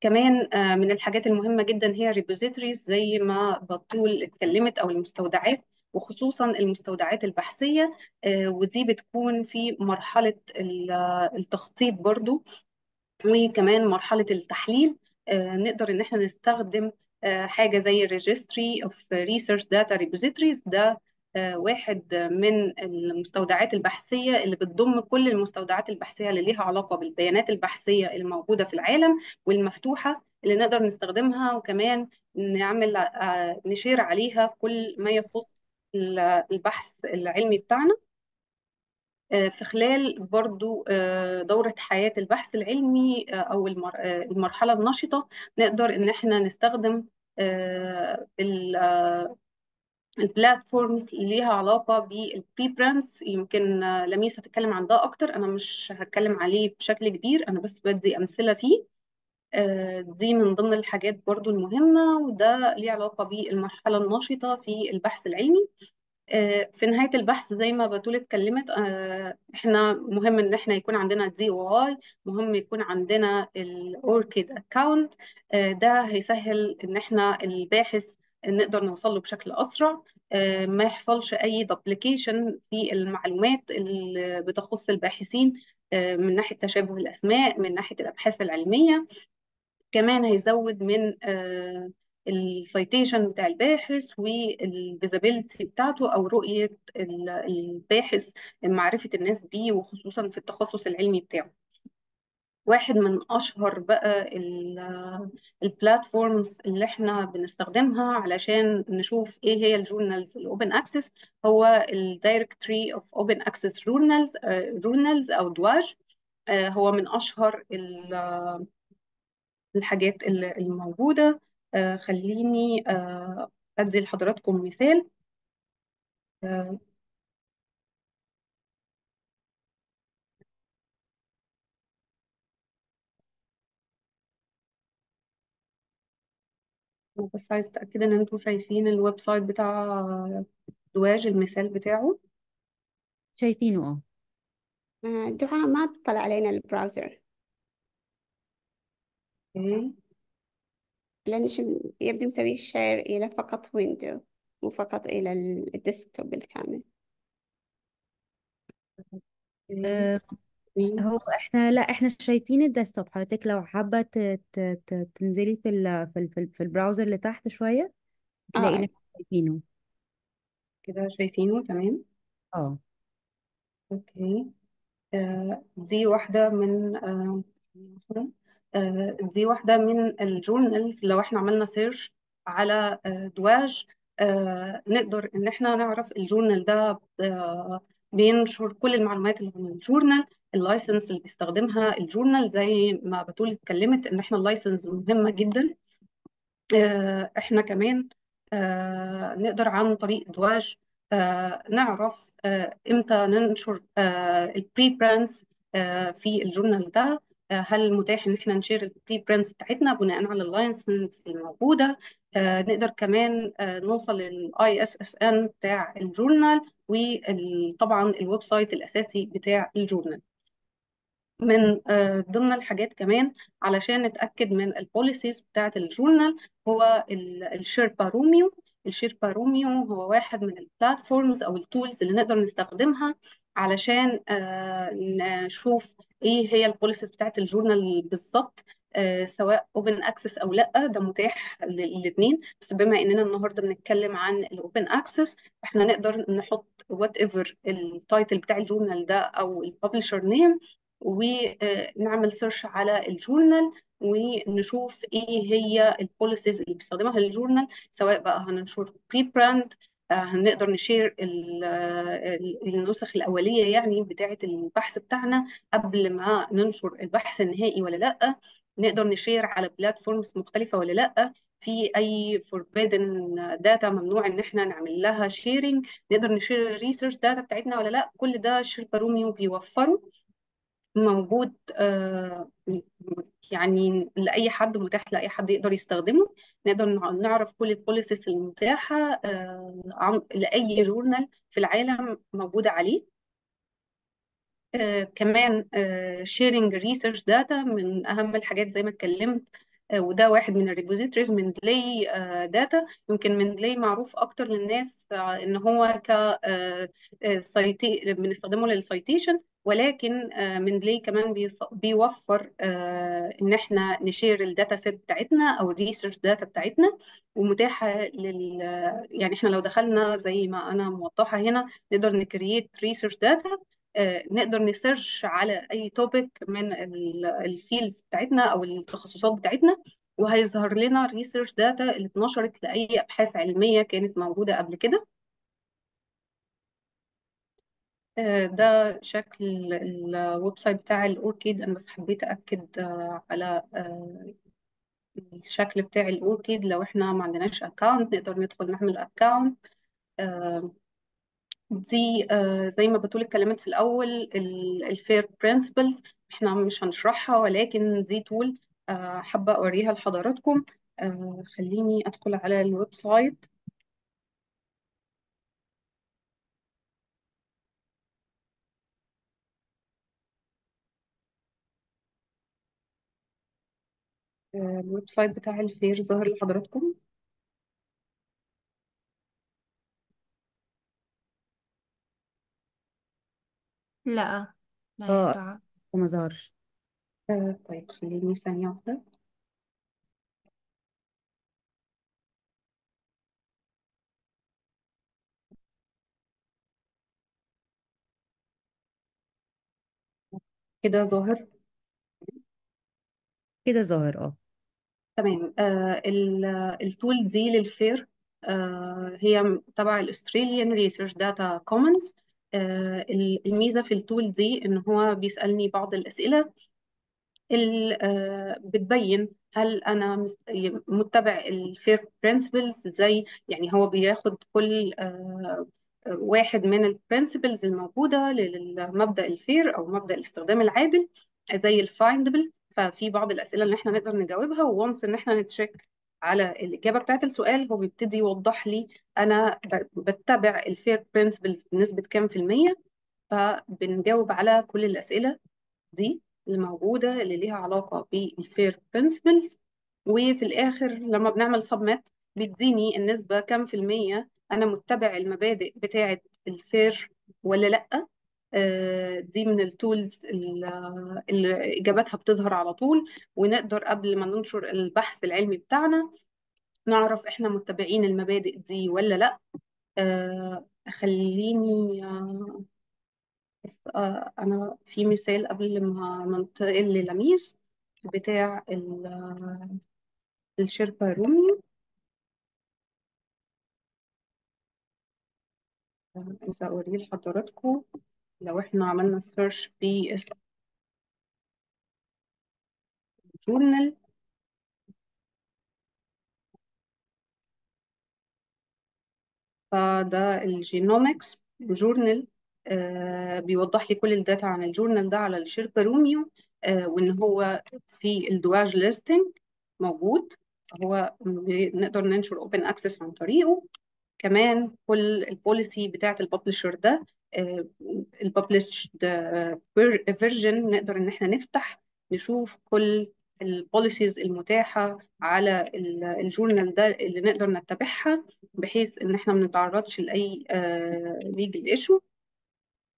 كمان من الحاجات المهمه جدا هي ريبوزيتوريز زي ما بطول اتكلمت او المستودعات وخصوصا المستودعات البحثيه ودي بتكون في مرحله التخطيط برضو وكمان مرحله التحليل آه، نقدر ان احنا نستخدم آه، حاجه زي Registry اوف ريسيرش داتا ريبوزيتوريز ده آه، واحد من المستودعات البحثية اللي بتضم كل المستودعات البحثية اللي ليها علاقة بالبيانات البحثية الموجودة في العالم والمفتوحة اللي نقدر نستخدمها وكمان نعمل نشير عليها كل ما يخص البحث العلمي بتاعنا آه، في خلال برضو آه، دورة حياة البحث العلمي آه، أو المرحلة النشطة نقدر إن إحنا نستخدم البلاتفورمز اللي ليها علاقة بالبري يمكن لميس هتتكلم عن ده أكتر أنا مش هتكلم عليه بشكل كبير أنا بس بدي أمثلة فيه دي من ضمن الحاجات برضو المهمة وده ليه علاقة بالمرحلة النشطة في البحث العلمي آه، في نهاية البحث زي ما بتول اتكلمت آه، احنا مهم ان احنا يكون عندنا دي واي مهم يكون عندنا الاوركيد اكاونت آه، ده هيسهل ان احنا الباحث نقدر نوصل له بشكل اسرع ما يحصلش اي دوبليكيشن في المعلومات اللي بتخص الباحثين من ناحية تشابه الاسماء من ناحية الابحاث العلمية كمان هيزود من السيتيشن بتاع الباحث والفيزابيلتي بتاعته او رؤيه الباحث معرفه الناس بيه وخصوصا في التخصص العلمي بتاعه واحد من اشهر بقى البلاتفورمز اللي احنا بنستخدمها علشان نشوف ايه هي الجورنالز الاوبن اكسس هو الدايركتري اوف اوبن اكسس جورنالز جورنالز او دواج آه، هو من اشهر الحاجات الموجوده آه، خليني آه، أدي لحضراتكم مثال آه، بس عايز أتأكد إن أنتم شايفين الويب سايت بتاع دواج المثال بتاعه شايفينه اه دعاء ما طلع علينا البراوزر اوكي لأنش يبدو مسوي شير إلى فقط ويندو مو فقط إلى الديسكتوب بالكامل هو احنا لا احنا شايفين الديسكتوب حضرتك لو حابه تنزلي في الـ في الـ في, البراوزر اللي تحت شويه تلاقي اه شايفينه كده شايفينه تمام اه اوكي آه دي واحدة من آه آه، دي واحدة من الجورنالز لو احنا عملنا سيرش على آه، دواج آه، نقدر ان احنا نعرف الجورنال ده بينشر كل المعلومات اللي من الجورنال اللايسنس اللي بيستخدمها الجورنال زي ما بتقول اتكلمت ان احنا اللايسنس مهمة جدا احنا كمان نقدر عن طريق دواج نعرف امتى ننشر البري براندز في الجورنال ده هل متاح ان احنا نشير البري برانس بتاعتنا بناء على اللاينس الموجوده آه، نقدر كمان آه، نوصل للاي اس اس ان بتاع الجورنال وطبعا الويب سايت الاساسي بتاع الجورنال من آه، ضمن الحاجات كمان علشان نتاكد من البوليسيز بتاعه الجورنال هو الشيربا روميو الشيربا روميو هو واحد من البلاتفورمز او التولز اللي نقدر نستخدمها علشان نشوف ايه هي البوليسيز بتاعت الجورنال بالظبط آه، سواء اوبن اكسس او لا ده متاح للاثنين بس بما اننا النهارده بنتكلم عن الاوبن اكسس احنا نقدر نحط وات ايفر التايتل بتاع الجورنال ده او الببلشر نيم ونعمل سيرش على الجورنال ونشوف ايه هي البوليسيز اللي بيستخدمها الجورنال سواء بقى هننشر بري براند هنقدر نشير النسخ الأولية يعني بتاعة البحث بتاعنا قبل ما ننشر البحث النهائي ولا لأ نقدر نشير على بلاتفورمز مختلفة ولا لأ في أي forbidden داتا ممنوع إن احنا نعمل لها شيرنج نقدر نشير الريسيرش داتا بتاعتنا ولا لأ كل ده شيربا روميو بيوفره موجود آه، يعني لأي حد متاح لأي حد يقدر يستخدمه نقدر نعرف كل البوليسيس المتاحة آه، لأي جورنال في العالم موجودة عليه آه، كمان شيرنج ريسيرش داتا من أهم الحاجات زي ما اتكلمت وده واحد من الريبوزيتوريز من دلي آه، داتا يمكن من دلي معروف اكتر للناس آه، ان هو ك آه، بنستخدمه للسايتيشن ولكن من دلي كمان بيوفر ان احنا نشير الداتا سيت بتاعتنا او الريسيرش داتا بتاعتنا ومتاحه لل يعني احنا لو دخلنا زي ما انا موضحه هنا نقدر نكريت ريسيرش داتا آه، نقدر نسيرش على اي توبيك من الفيلدز بتاعتنا او التخصصات بتاعتنا وهيظهر لنا الريسيرش داتا اللي اتنشرت لاي ابحاث علميه كانت موجوده قبل كده آه، ده شكل الويب سايت بتاع الاوركيد انا بس حبيت اكد آه، على الشكل بتاع الاوركيد لو احنا ما عندناش اكونت نقدر ندخل نعمل اكونت دي آه، زي ما بتقول اتكلمت في الأول الفير برينسيبلز احنا مش هنشرحها ولكن دي تول آه، حابة أوريها لحضراتكم آه، خليني أدخل على الويب سايت الويب سايت بتاع الفير ظهر لحضراتكم لا لا اه تعب وما ظهرش آه، طيب خليني ثانية واحدة كده ظاهر كده ظاهر اه تمام آه التول دي للفير آه هي تبع الاستراليان ريسيرش داتا كومنز آه، الميزة في التول دي إن هو بيسألني بعض الأسئلة اللي آه، بتبين هل أنا متبع الفير برنسبلز زي يعني هو بياخد كل آه، واحد من البرنسبلز الموجودة للمبدأ الفير أو مبدأ الاستخدام العادل زي الفايندبل ففي بعض الأسئلة اللي احنا نقدر نجاوبها وونس إن احنا نتشيك على الإجابة بتاعت السؤال هو بيبتدي يوضح لي أنا بتبع الفير برنسبلز بنسبة كام في المية فبنجاوب على كل الأسئلة دي الموجودة اللي ليها علاقة بالفير برنسبلز وفي الآخر لما بنعمل سبميت بيديني النسبة كام في المية أنا متبع المبادئ بتاعة الفير ولا لأ آه، دي من التولز اللي اجاباتها بتظهر على طول ونقدر قبل ما ننشر البحث العلمي بتاعنا نعرف احنا متبعين المبادئ دي ولا لا آه، خليني بس آه، انا في مثال قبل ما ننتقل للميس بتاع الشركة رومي عايزة أوريه لحضراتكم لو احنا عملنا سيرش باسم جورنال فده الجينومكس جورنال آه، بيوضح لي كل الداتا عن الجورنال ده على الشركة روميو آه، وإن هو في الدواج ليستنج موجود فهو نقدر ننشر اوبن اكسس عن طريقه كمان كل البوليسي بتاعة الببلشر ده آه، الببلشد فيرجن آه، نقدر ان احنا نفتح نشوف كل البوليسيز المتاحة على الجورنال ده اللي نقدر نتبعها بحيث ان احنا ما نتعرضش لأي ليجل آه، ايشو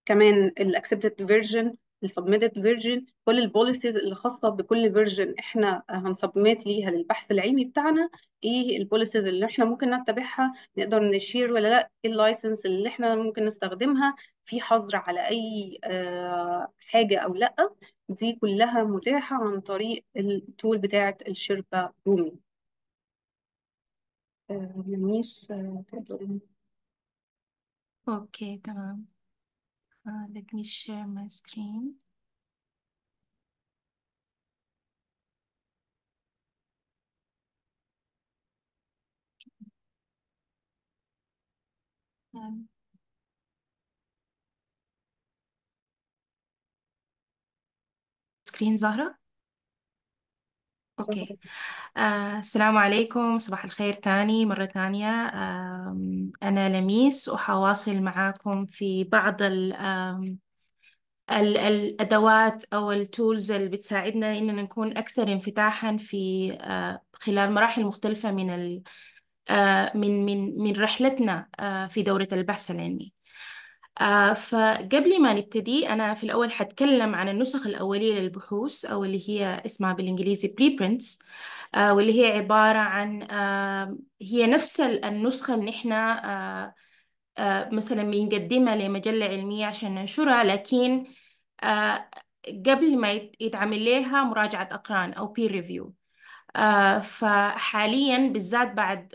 كمان الاكسبتد فيرجن السبميتد فيرجن كل البوليسيز اللي خاصه بكل فيرجن احنا هنسبميت ليها للبحث العلمي بتاعنا ايه البوليسيز اللي احنا ممكن نتبعها نقدر نشير ولا لا ايه اللايسنس اللي احنا ممكن نستخدمها في حظر على اي آه، حاجه او لا دي كلها متاحه عن طريق التول بتاعه الشركه رومي آه،, آه، اوكي تمام Uh, let me share my screen. Um, screen, Zahra? اوكي آه، السلام عليكم صباح الخير تاني مرة تانية آه، أنا لميس وحواصل معاكم في بعض الـ الـ الأدوات أو التولز اللي بتساعدنا إننا نكون أكثر انفتاحا في آه، خلال مراحل مختلفة من الـ آه، من من من رحلتنا آه، في دورة البحث العلمي آه فقبل ما نبتدي أنا في الأول حتكلم عن النسخ الأولية للبحوث أو اللي هي اسمها بالإنجليزي preprints آه واللي هي عبارة عن آه هي نفس النسخة اللي إحنا آه، آه، مثلا بنقدمها لمجلة علمية عشان ننشرها لكن آه، قبل ما يتعمل لها مراجعة أقران أو peer review فحاليا بالذات بعد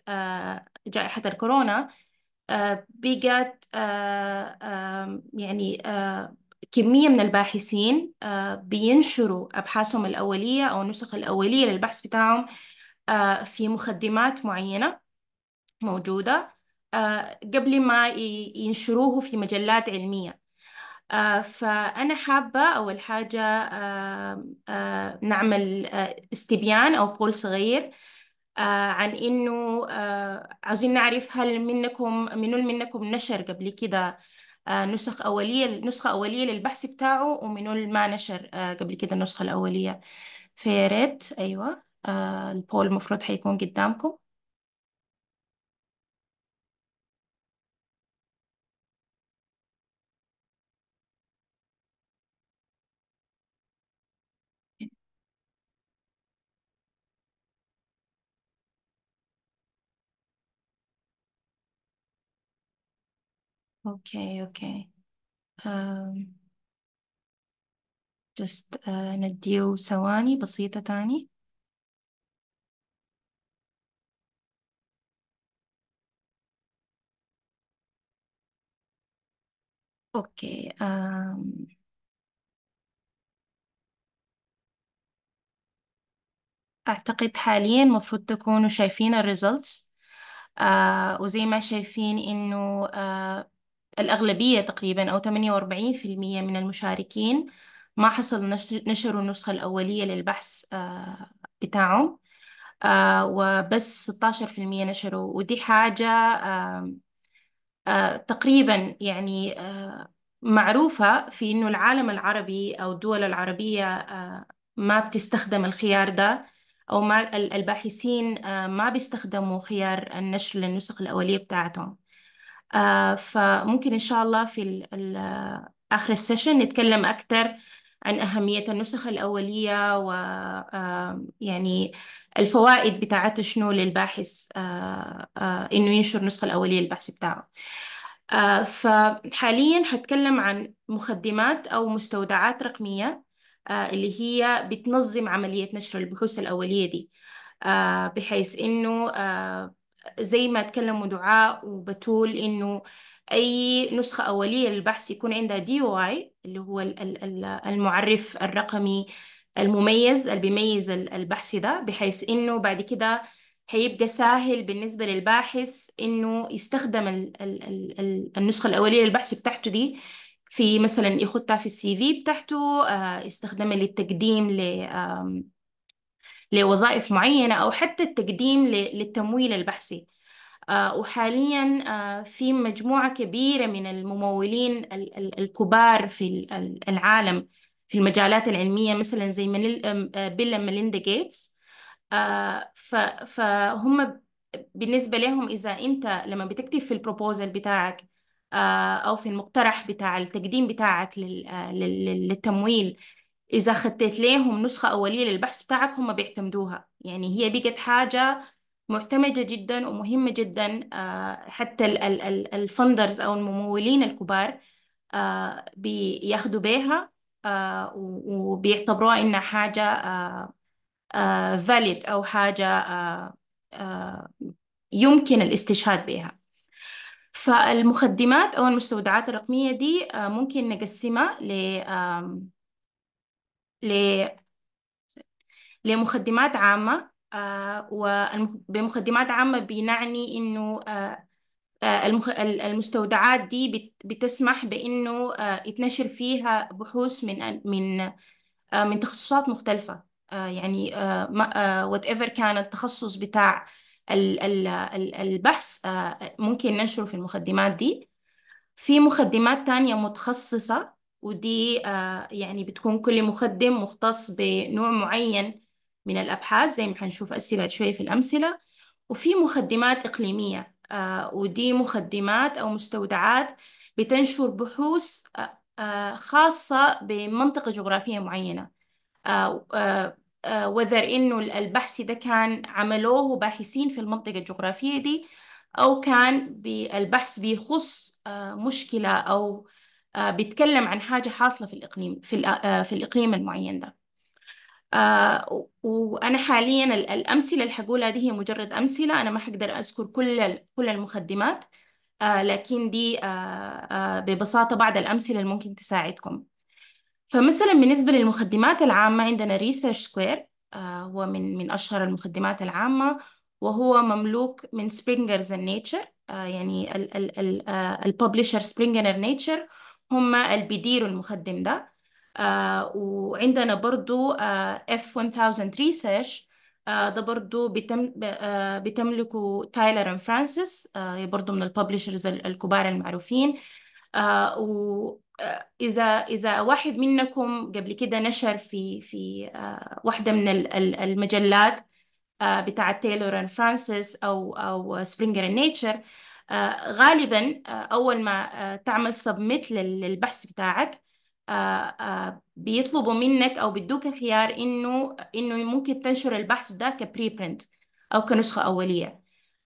جائحة الكورونا آه، بقت آه، يعني آه، كمية من الباحثين بينشروا أبحاثهم الأولية أو النسخ الأولية للبحث بتاعهم في مخدمات معينة موجودة قبل ما ينشروه في مجلات علمية فأنا حابة أول حاجة نعمل استبيان أو بول صغير آه، عن انه آه، عاوزين نعرف هل منكم من منكم نشر قبل كده آه، نسخ أولية نسخة أولية للبحث بتاعه ومن ما نشر قبل كده النسخة الأولية فيا ريت أيوة البول المفروض حيكون قدامكم اوكي اوكي أم، جست uh, نديو ثواني بسيطة تاني اوكي Um, اعتقد حاليا المفروض تكونوا شايفين الريزلتس uh, وزي ما شايفين انه uh, الأغلبية تقريبا أو 48% من المشاركين ما حصل نشروا النسخة الأولية للبحث آه، بتاعهم آه، وبس 16% نشروا ودي حاجة آه، تقريبا يعني معروفة في إنه العالم العربي أو الدول العربية ما بتستخدم الخيار ده أو ما الباحثين ما بيستخدموا خيار النشر للنسخ الأولية بتاعتهم آه فممكن إن شاء الله في آخر السيشن نتكلم أكثر عن أهمية النسخ الأولية و يعني الفوائد بتاعت شنو للباحث آه، آه، إنه ينشر النسخة الأولية للبحث بتاعه آه، فحاليا هتكلم عن مخدمات أو مستودعات رقمية اللي هي بتنظم عملية نشر البحوث الأولية دي بحيث إنه زي ما تكلموا دعاء وبتول إنه أي نسخة أولية للبحث يكون عندها دي أو آي اللي هو المعرف الرقمي المميز اللي بيميز البحث ده بحيث إنه بعد كده هيبقى سهل بالنسبة للباحث إنه يستخدم النسخة الأولية للبحث بتاعته دي في مثلا يخطها في السي في بتاعته يستخدمها آه، للتقديم ل لوظائف معينة أو حتى التقديم للتمويل البحثي آه، وحاليا آه، في مجموعة كبيرة من الممولين الكبار في العالم في المجالات العلمية مثلا زي آه، بيل ميليندا جيتس فهم بالنسبة لهم إذا أنت لما بتكتب في البروبوزل بتاعك أو في المقترح بتاع التقديم بتاعك للتمويل إذا خطيت لهم نسخة أولية للبحث بتاعك هم بيعتمدوها يعني هي بقت حاجة معتمدة جدا ومهمة جدا آه، حتى الفندرز أو الممولين الكبار آه، بياخدوا بيها آه، وبيعتبروها إنها حاجة valid أو حاجة يمكن الاستشهاد بها فالمخدمات أو المستودعات الرقمية دي ممكن نقسمها ل ل لمخدمات عامة آه، وبمخدمات عامة بنعني إنه آه، آه، المستودعات دي بتسمح بإنه يتنشر فيها بحوث من من من تخصصات مختلفة يعني whatever كان التخصص بتاع البحث ممكن ننشره في المخدمات دي في مخدمات تانية متخصصة ودي آه، يعني بتكون كل مخدم مختص بنوع معين من الأبحاث زي ما حنشوف أسي بعد شوية في الأمثلة وفي مخدمات إقليمية آه، ودي مخدمات أو مستودعات بتنشر بحوث آه، خاصة بمنطقة جغرافية معينة وذر إنه البحث ده كان عملوه باحثين في المنطقة الجغرافية دي أو كان البحث بيخص مشكلة أو آه، بيتكلم عن حاجة حاصلة في الإقليم في, آه، في الإقليم المعين ده آه، وأنا حاليا الأمثلة اللي حقولها دي هي مجرد أمثلة أنا ما حقدر أذكر كل كل المخدمات لكن دي ببساطة بعض الأمثلة اللي ممكن تساعدكم فمثلا بالنسبة للمخدمات العامة عندنا ريسيرش سكوير هو من من أشهر المخدمات العامة وهو مملوك من سبرينجرز نيتشر يعني الببلشر سبرينجر نيتشر هم اللي بيديروا المخدم ده آه وعندنا برضو آه F1000 ريسيرش آه ده برضو بتم آه بتملكه تايلر اند فرانسيس آه برضو من الببلشرز الكبار المعروفين آه و آه، إذا إذا واحد منكم قبل كده نشر في في آه، واحدة من المجلات آه، بتاعت تايلور اند فرانسيس أو أو سبرينجر نيتشر آه، غالبا آه، أول ما آه، تعمل سبميت للبحث بتاعك بيطلبوا منك أو بيدوك خيار إنه إنه ممكن تنشر البحث ده كبري برنت أو كنسخة أولية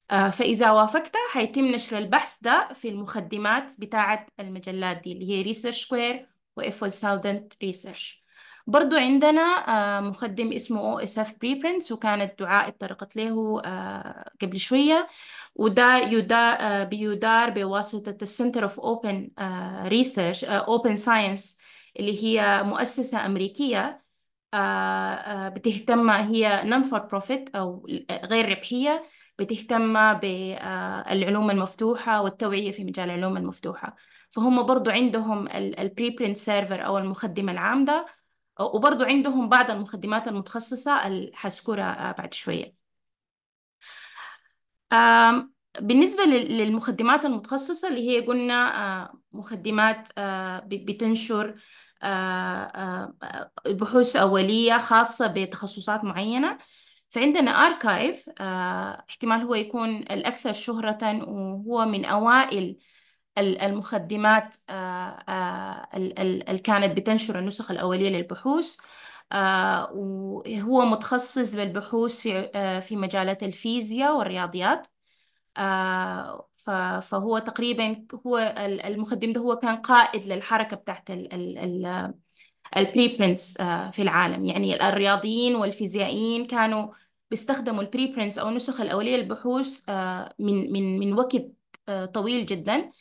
فإذا وافقت هيتم نشر البحث ده في المخدمات بتاعة المجلات دي اللي هي ريسيرش سكوير وإف 1000 ريسيرش برضو عندنا مخدم اسمه OSF Preprints وكانت دعاء اتطرقت له قبل شوية وده يدا آه، بيدار بواسطة السنتر اوف اوبن ريسيرش اوبن ساينس اللي هي مؤسسة أمريكية آه، آه، بتهتم هي نون فور بروفيت أو غير ربحية بتهتم بالعلوم المفتوحة والتوعية في مجال العلوم المفتوحة فهم برضو عندهم البري برنت سيرفر أو المخدمة العامة وبرضو عندهم بعض المخدمات المتخصصة اللي بعد شوية بالنسبة للمخدمات المتخصصة اللي هي قلنا آه، مخدمات آه، ب- بتنشر آه، بحوث أولية خاصة بتخصصات معينة فعندنا أركايف احتمال هو يكون الأكثر شهرة وهو من أوائل المخدمات اللي كانت بتنشر النسخ الأولية للبحوث آه، وهو متخصص بالبحوث في آه، في مجالات الفيزياء والرياضيات آه، فهو تقريبا هو المخدم ده هو كان قائد للحركة بتاعت البريبرنتس في العالم يعني الرياضيين والفيزيائيين كانوا بيستخدموا البريبرنتس أو النسخ الأولية للبحوث من من من وقت طويل جدا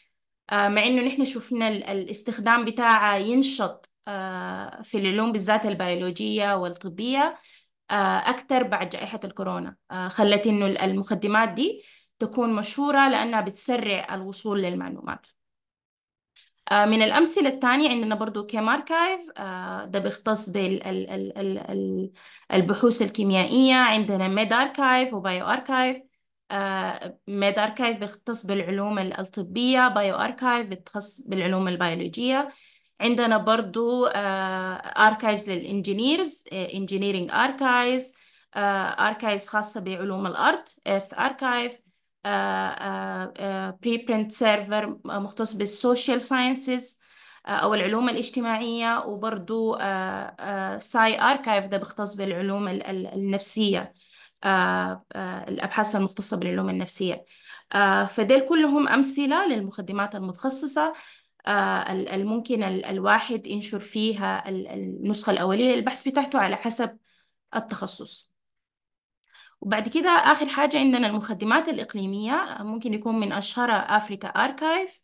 مع إنه نحن شفنا الاستخدام بتاعه ينشط آه، في العلوم بالذات البيولوجية والطبية آه، أكثر بعد جائحة الكورونا آه، خلت إنه المقدمات دي تكون مشهورة لأنها بتسرع الوصول للمعلومات من الأمثلة الثانية عندنا برضو كيم أركايف ده بيختص بالبحوث الكيميائية عندنا ميد أركايف وبايو أركايف ميد أركايف بيختص بالعلوم الطبية بايو أركايف بتخص بالعلوم البيولوجية عندنا برضو اركايفز للانجينيرز إنجينيرينج اركايفز اركايفز خاصه بعلوم الارض ايرث Archive بري آه، آه، آه، Server سيرفر مختص بالسوشيال ساينسز او العلوم الاجتماعيه وبرضو ساي اركايف ده بيختص بالعلوم النفسيه الابحاث المختصه بالعلوم النفسيه فديل كلهم امثله للمخدمات المتخصصه آه، الممكن الواحد ينشر فيها النسخة الأولية للبحث بتاعته على حسب التخصص وبعد كده آخر حاجة عندنا المخدمات الإقليمية ممكن يكون من أشهرها أفريكا أركايف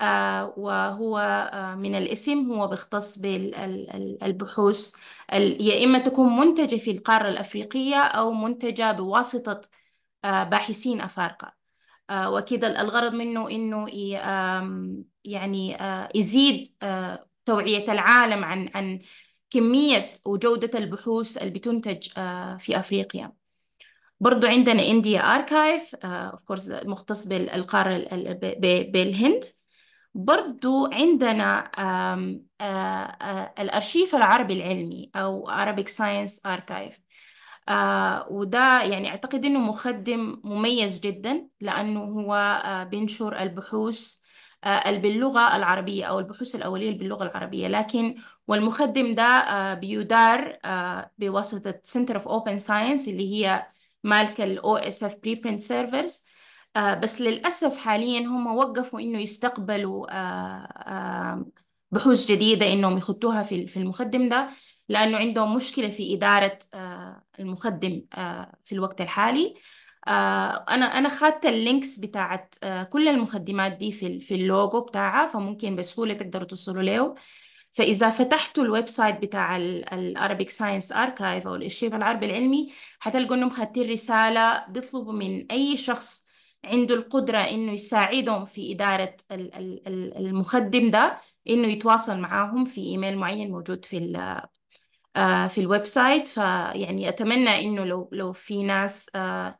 آه، وهو آه، من الاسم هو بيختص بالبحوث يا إما تكون منتجة في القارة الأفريقية أو منتجة بواسطة باحثين أفارقة آه، واكيد الغرض منه انه يعني آه، يزيد آه، توعية العالم عن عن كمية وجودة البحوث اللي بتنتج في أفريقيا برضو عندنا إنديا أركايف أوف كورس مختص بالقارة بالهند برضو عندنا الأرشيف العربي العلمي أو Arabic ساينس اركايف آه وده يعني أعتقد إنه مخدم مميز جدا لأنه هو آه بينشر البحوث آه باللغة العربية أو البحوث الأولية باللغة العربية لكن والمخدم ده آه بيدار آه بواسطة Center of Open Science اللي هي مالكة الـ OSF Preprint Servers آه، بس للأسف حاليا هم وقفوا إنه يستقبلوا آه آه بحوث جديدة إنهم يخطوها في في المخدم ده لأنه عندهم مشكلة في إدارة آه، المخدم آه، في الوقت الحالي آه، أنا أنا خدت اللينكس بتاعت كل المخدمات دي في في اللوجو بتاعها فممكن بسهولة تقدروا توصلوا له فإذا فتحتوا الويب سايت بتاع الأرابيك ساينس أركايف أو الأرشيف العربي العلمي حتلقوا إنهم خدتين رسالة بيطلبوا من أي شخص عنده القدرة إنه يساعدهم في إدارة المخدم ده إنه يتواصل معاهم في إيميل معين موجود في آه، في الويب سايت فيعني أتمنى إنه لو لو في ناس آه،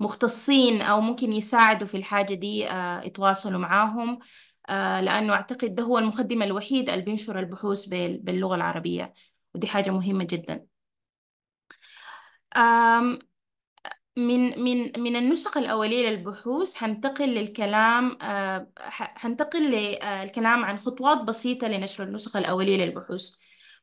مختصين أو ممكن يساعدوا في الحاجة دي آه، يتواصلوا معاهم لأنه أعتقد ده هو المقدم الوحيد اللي بينشر البحوث باللغة العربية ودي حاجة مهمة جدا من من من النسخ الأولية للبحوث حنتقل للكلام حنتقل للكلام عن خطوات بسيطة لنشر النسخ الأولية للبحوث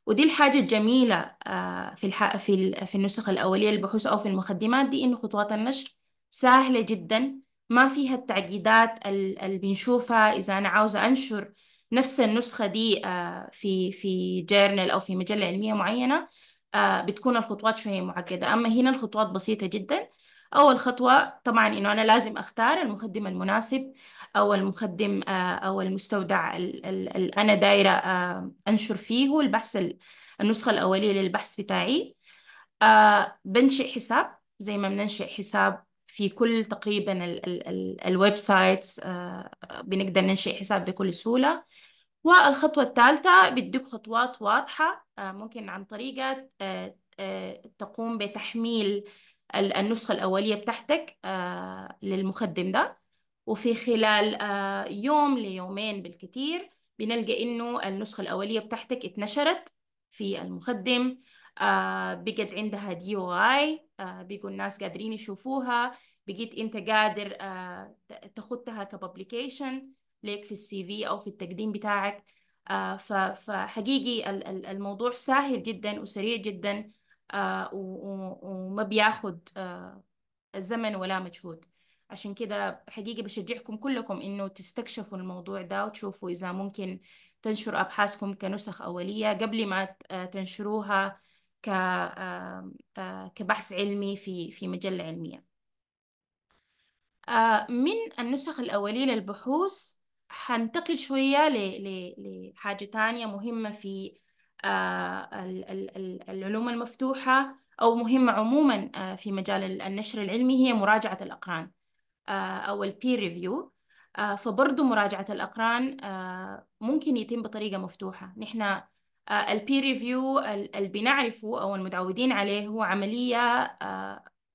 ودي الحاجة الجميلة آه، في الح... في في النسخ الأولية للبحوث أو في المقدمات دي إنه خطوات النشر سهلة جدا ما فيها التعقيدات اللي بنشوفها إذا أنا عاوزة أنشر نفس النسخة دي آه، في في جيرنال أو في مجلة علمية معينة آه، بتكون الخطوات شوية معقدة أما هنا الخطوات بسيطة جدا أول خطوة طبعا إنه أنا لازم أختار المقدم المناسب أو المخدم آه، أو المستودع اللي أنا دايرة آه، أنشر فيه هو البحث النسخة الأولية للبحث بتاعي آه، بنشئ حساب زي ما بننشئ حساب في كل تقريبا الويب سايتس بنقدر ننشئ حساب بكل سهولة والخطوة الثالثة بديك خطوات واضحة ممكن عن طريقة تقوم بتحميل النسخة الأولية بتاعتك للمخدم ده وفي خلال آه، يوم ليومين بالكثير بنلقى إنه النسخة الأولية بتاعتك اتنشرت في المخدم آه، بقت عندها دي او آه، اي بيقوا الناس قادرين يشوفوها بقيت انت قادر تاخدها كببليكيشن ليك في السي في او في التقديم بتاعك فحقيقي الموضوع سهل جدا وسريع جدا وما بياخد زمن ولا مجهود عشان كده حقيقة بشجعكم كلكم إنه تستكشفوا الموضوع ده وتشوفوا إذا ممكن تنشروا أبحاثكم كنسخ أولية قبل ما آه، تنشروها آه، آه، كبحث علمي في في مجلة علمية من النسخ الأولية للبحوث حنتقل شوية لحاجة تانية مهمة في العلوم المفتوحة أو مهمة عموما في مجال النشر العلمي هي مراجعة الأقران أو peer ريفيو فبرضه مراجعة الأقران ممكن يتم بطريقة مفتوحة نحن peer ريفيو اللي بنعرفه أو المتعودين عليه هو عملية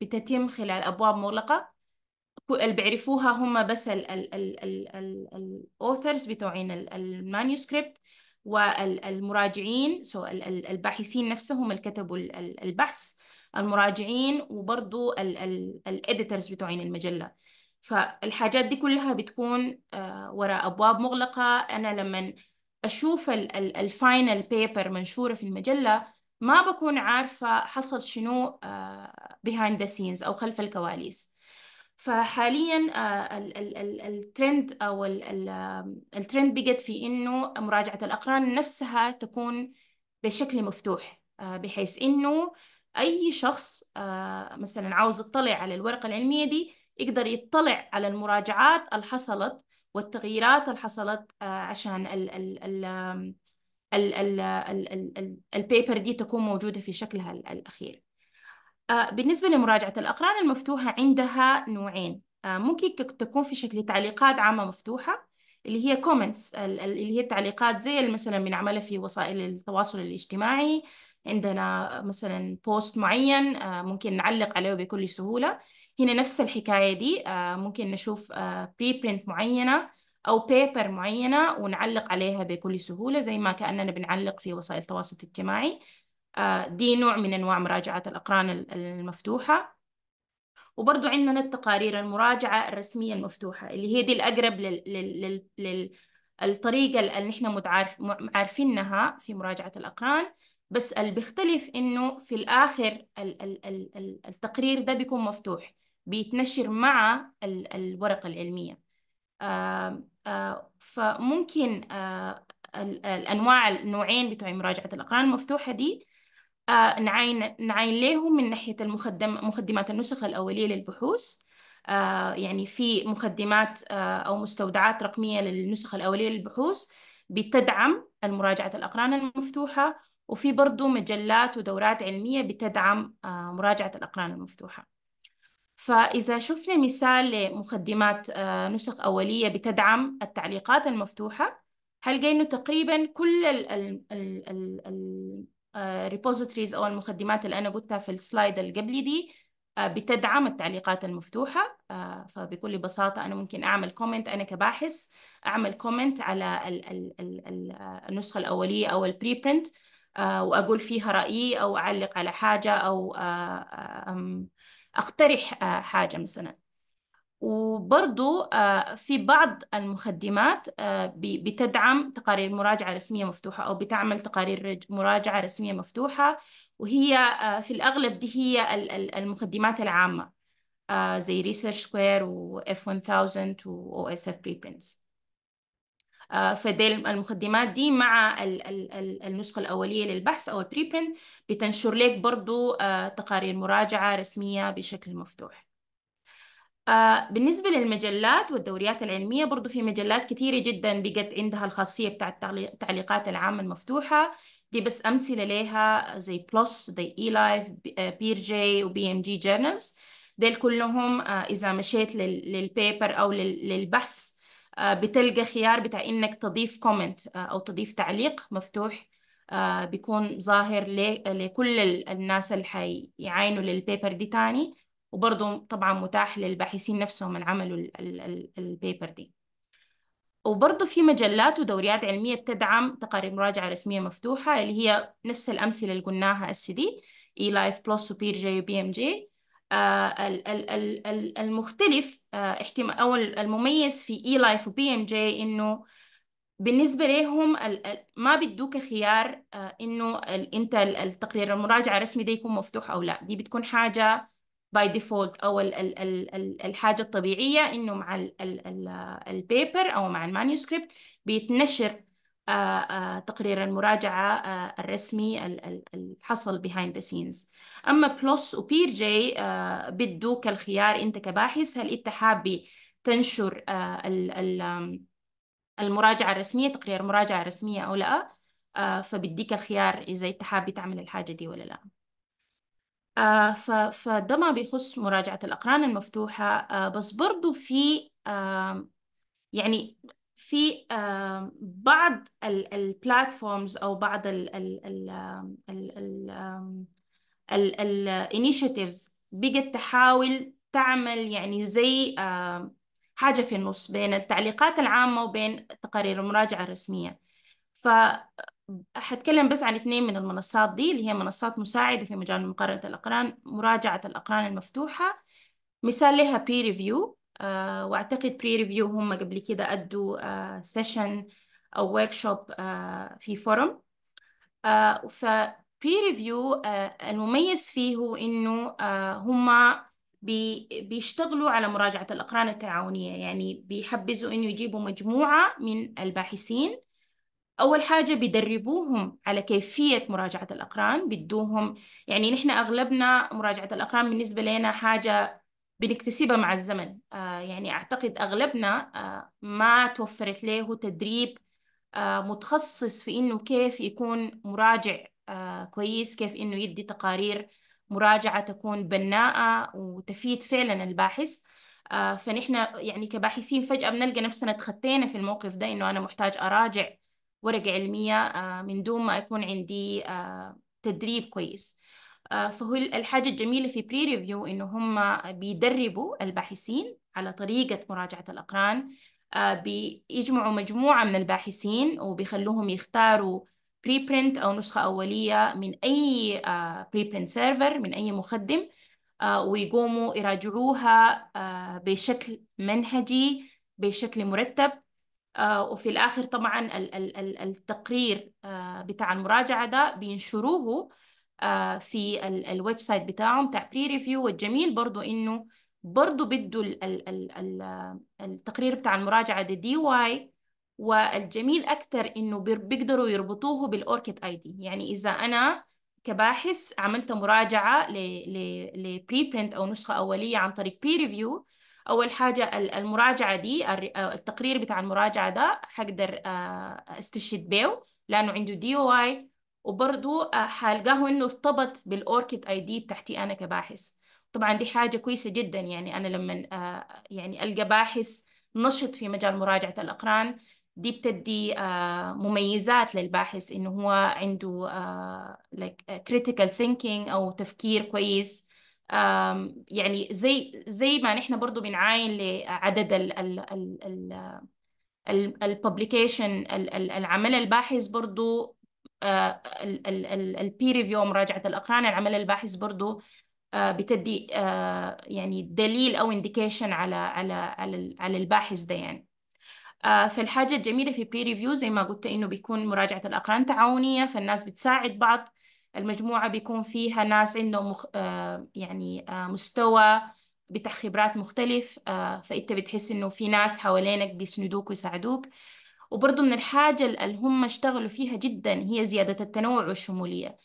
بتتم خلال أبواب مغلقة اللي بيعرفوها هم بس الأوثرز بتوعين المانيوسكريبت والمراجعين سو الباحثين نفسهم اللي كتبوا البحث المراجعين وبرضو الاديتورز بتوعين المجله فالحاجات دي كلها بتكون آه، وراء أبواب مغلقة أنا لما أشوف الفاينل بيبر منشورة في المجلة ما بكون عارفة حصل شنو آه، behind the scenes أو خلف الكواليس فحاليا آه، الترند او الترند بقت في انه مراجعه الاقران نفسها تكون بشكل مفتوح بحيث انه اي شخص مثلا عاوز يطلع على الورقه العلميه دي يقدر يطلع على المراجعات اللي حصلت والتغييرات اللي حصلت آه، عشان ال ال ال البيبر دي تكون موجودة في شكلها الأخير آه، بالنسبة لمراجعة الأقران المفتوحة عندها نوعين آه، ممكن تكون في شكل تعليقات عامة مفتوحة اللي هي كومنتس اللي هي التعليقات زي مثلا بنعملها في وسائل التواصل الاجتماعي عندنا مثلا بوست معين ممكن نعلق عليه بكل سهولة هنا نفس الحكاية دي آه، ممكن نشوف بري آه، برينت معينة أو بيبر معينة ونعلق عليها بكل سهولة زي ما كأننا بنعلق في وسائل التواصل الاجتماعي آه، دي نوع من أنواع مراجعة الأقران المفتوحة وبرضو عندنا التقارير المراجعة الرسمية المفتوحة اللي هي دي الأقرب لل... لل... لل... اللي نحن عارفينها في مراجعة الأقران بس اللي بيختلف إنه في الآخر التقرير ده بيكون مفتوح بيتنشر مع الورقة العلمية آه، آه، فممكن آه، الأنواع النوعين بتوع مراجعة الأقران المفتوحة دي نعاين نعين ليهم من ناحية المخدم مخدمات النسخ الأولية للبحوث يعني في مخدمات أو مستودعات رقمية للنسخ الأولية للبحوث بتدعم مراجعة الأقران المفتوحة وفي برضو مجلات ودورات علمية بتدعم مراجعة الأقران المفتوحة فإذا شفنا مثال لمقدمات آه، نسخ أولية بتدعم التعليقات المفتوحة هلقى إنه تقريبا كل آه، repositories أو المقدمات اللي أنا قلتها في السلايد اللي قبلي دي آه، بتدعم التعليقات المفتوحة فبكل بساطة أنا ممكن أعمل كومنت أنا كباحث أعمل كومنت على النسخة الأولية أو البري preprint وأقول فيها رأيي أو أعلق على حاجة أو أقترح آه، حاجة مثلا وبرضو آه، في بعض المخدمات آه، بتدعم تقارير مراجعة رسمية مفتوحة أو بتعمل تقارير مراجعة رسمية مفتوحة وهي في الأغلب دي هي المخدمات العامة زي ريسيرش سكوير و F1000 و OSF Preprints آه، فديل المقدمات دي مع النسخة الأولية للبحث أو البريبرنت بتنشر لك برضو آه، تقارير مراجعة رسمية بشكل مفتوح آه، بالنسبة للمجلات والدوريات العلمية برضو في مجلات كثيرة جدا بقت عندها الخاصية بتاع التعليقات العامة المفتوحة دي بس أمثلة لها زي بلس زي إي لايف بير جي وبي إم جي جورنالز ديل كلهم إذا مشيت للبيبر أو للبحث آه، بتلقى خيار بتاع انك تضيف كومنت آه، او تضيف تعليق مفتوح آه، بيكون ظاهر لكل الناس اللي حيعاينوا للبيبر دي تاني وبرضه طبعا متاح للباحثين نفسهم اللي عملوا البيبر دي وبرضه في مجلات ودوريات علمية بتدعم تقارير مراجعة رسمية مفتوحة اللي هي نفس الأمثلة اللي قلناها السي دي اي لايف بلس وبير جي وبي ام جي المختلف او المميز في اي لايف وبي ام جي انه بالنسبه لهم ما بدوك خيار انه انت التقرير المراجعه الرسمي ده يكون مفتوح او لا دي بتكون حاجه باي ديفولت او الحاجه الطبيعيه انه مع البيبر او مع المانيوسكريبت بيتنشر آه، آه، تقرير المراجعة آه، الرسمي اللي حصل behind the scenes أما بلس وبير جي بدوك الخيار أنت كباحث هل أنت حابي تنشر المراجعة الرسمية تقرير المراجعة الرسمية أو لا فبديك الخيار إذا أنت حابي تعمل الحاجة دي ولا لا فده ما بيخص مراجعة الأقران المفتوحة بس برضو في يعني في آه، بعض البلاتفورمز او بعض ال initiatives بقت تحاول تعمل يعني زي آه، حاجة في النص بين التعليقات العامة وبين تقارير المراجعة الرسمية فحتكلم بس عن اثنين من المنصات دي اللي هي منصات مساعدة في مجال مقارنة الأقران مراجعة الأقران المفتوحة مثال لها peer review آه، واعتقد بري ريفيو هم قبل كده ادوا سيشن آه، او ورك شوب آه، في فورم ف بري ريفيو المميز فيه هو انه هم بيشتغلوا على مراجعة الأقران التعاونية يعني بيحبزوا إنه يجيبوا مجموعة من الباحثين أول حاجة بيدربوهم على كيفية مراجعة الأقران بدوهم يعني نحن أغلبنا مراجعة الأقران بالنسبة لنا حاجة بنكتسبها مع الزمن آه، يعني أعتقد أغلبنا آه، ما توفرت له تدريب آه، متخصص في إنه كيف يكون مراجع كويس كيف إنه يدي تقارير مراجعة تكون بناءة وتفيد فعلا الباحث فنحن يعني كباحثين فجأة بنلقى نفسنا تخطينا في الموقف ده إنه أنا محتاج أراجع ورقة علمية من دون ما يكون عندي تدريب كويس فهو الحاجة الجميلة في بري ريفيو إنه هم بيدربوا الباحثين على طريقة مراجعة الأقران آه، بيجمعوا مجموعة من الباحثين وبيخلوهم يختاروا بري برنت أو نسخة أولية من أي بري برنت سيرفر من أي مخدم آه، ويقوموا يراجعوها آه، بشكل منهجي بشكل مرتب وفي الآخر طبعا التقرير بتاع المراجعة ده بينشروه آه، في الويب سايت بتاعهم بتاع بري ريفيو والجميل برضو انه برضو بده التقرير بتاع المراجعه دي دي واي والجميل اكثر انه بيقدروا يربطوه بالاوركيد اي دي يعني اذا انا كباحث عملت مراجعه لبري برنت او نسخه اوليه عن طريق بري ريفيو اول حاجه المراجعه دي آه، التقرير بتاع المراجعه ده حقدر آه، استشهد بيه لانه عنده دي واي وبرضو آه، حلقاه انه ارتبط بالاوركيد اي دي بتاعتي انا كباحث طبعا دي حاجه كويسه جدا يعني انا لما آه، يعني القى باحث نشط في مجال مراجعه الاقران دي بتدي آه، مميزات للباحث انه هو عنده like critical thinking او تفكير كويس يعني زي زي ما نحن برضو بنعاين لعدد ال ال ال ال الببليكيشن العمل الباحث برضو آه، البي ريفيو مراجعة الأقران العمل الباحث برضو آه، بتدي آه، يعني دليل أو انديكيشن على على على على الباحث ده يعني فالحاجة الجميلة في بي ريفيو زي ما قلت إنه بيكون مراجعة الأقران تعاونية فالناس بتساعد بعض المجموعة بيكون فيها ناس عندهم مخ... يعني مستوى بتاع خبرات مختلف فأنت بتحس إنه في ناس حوالينك بيسندوك ويساعدوك وبرضه من الحاجة اللي هم اشتغلوا فيها جدا هي زيادة التنوع والشمولية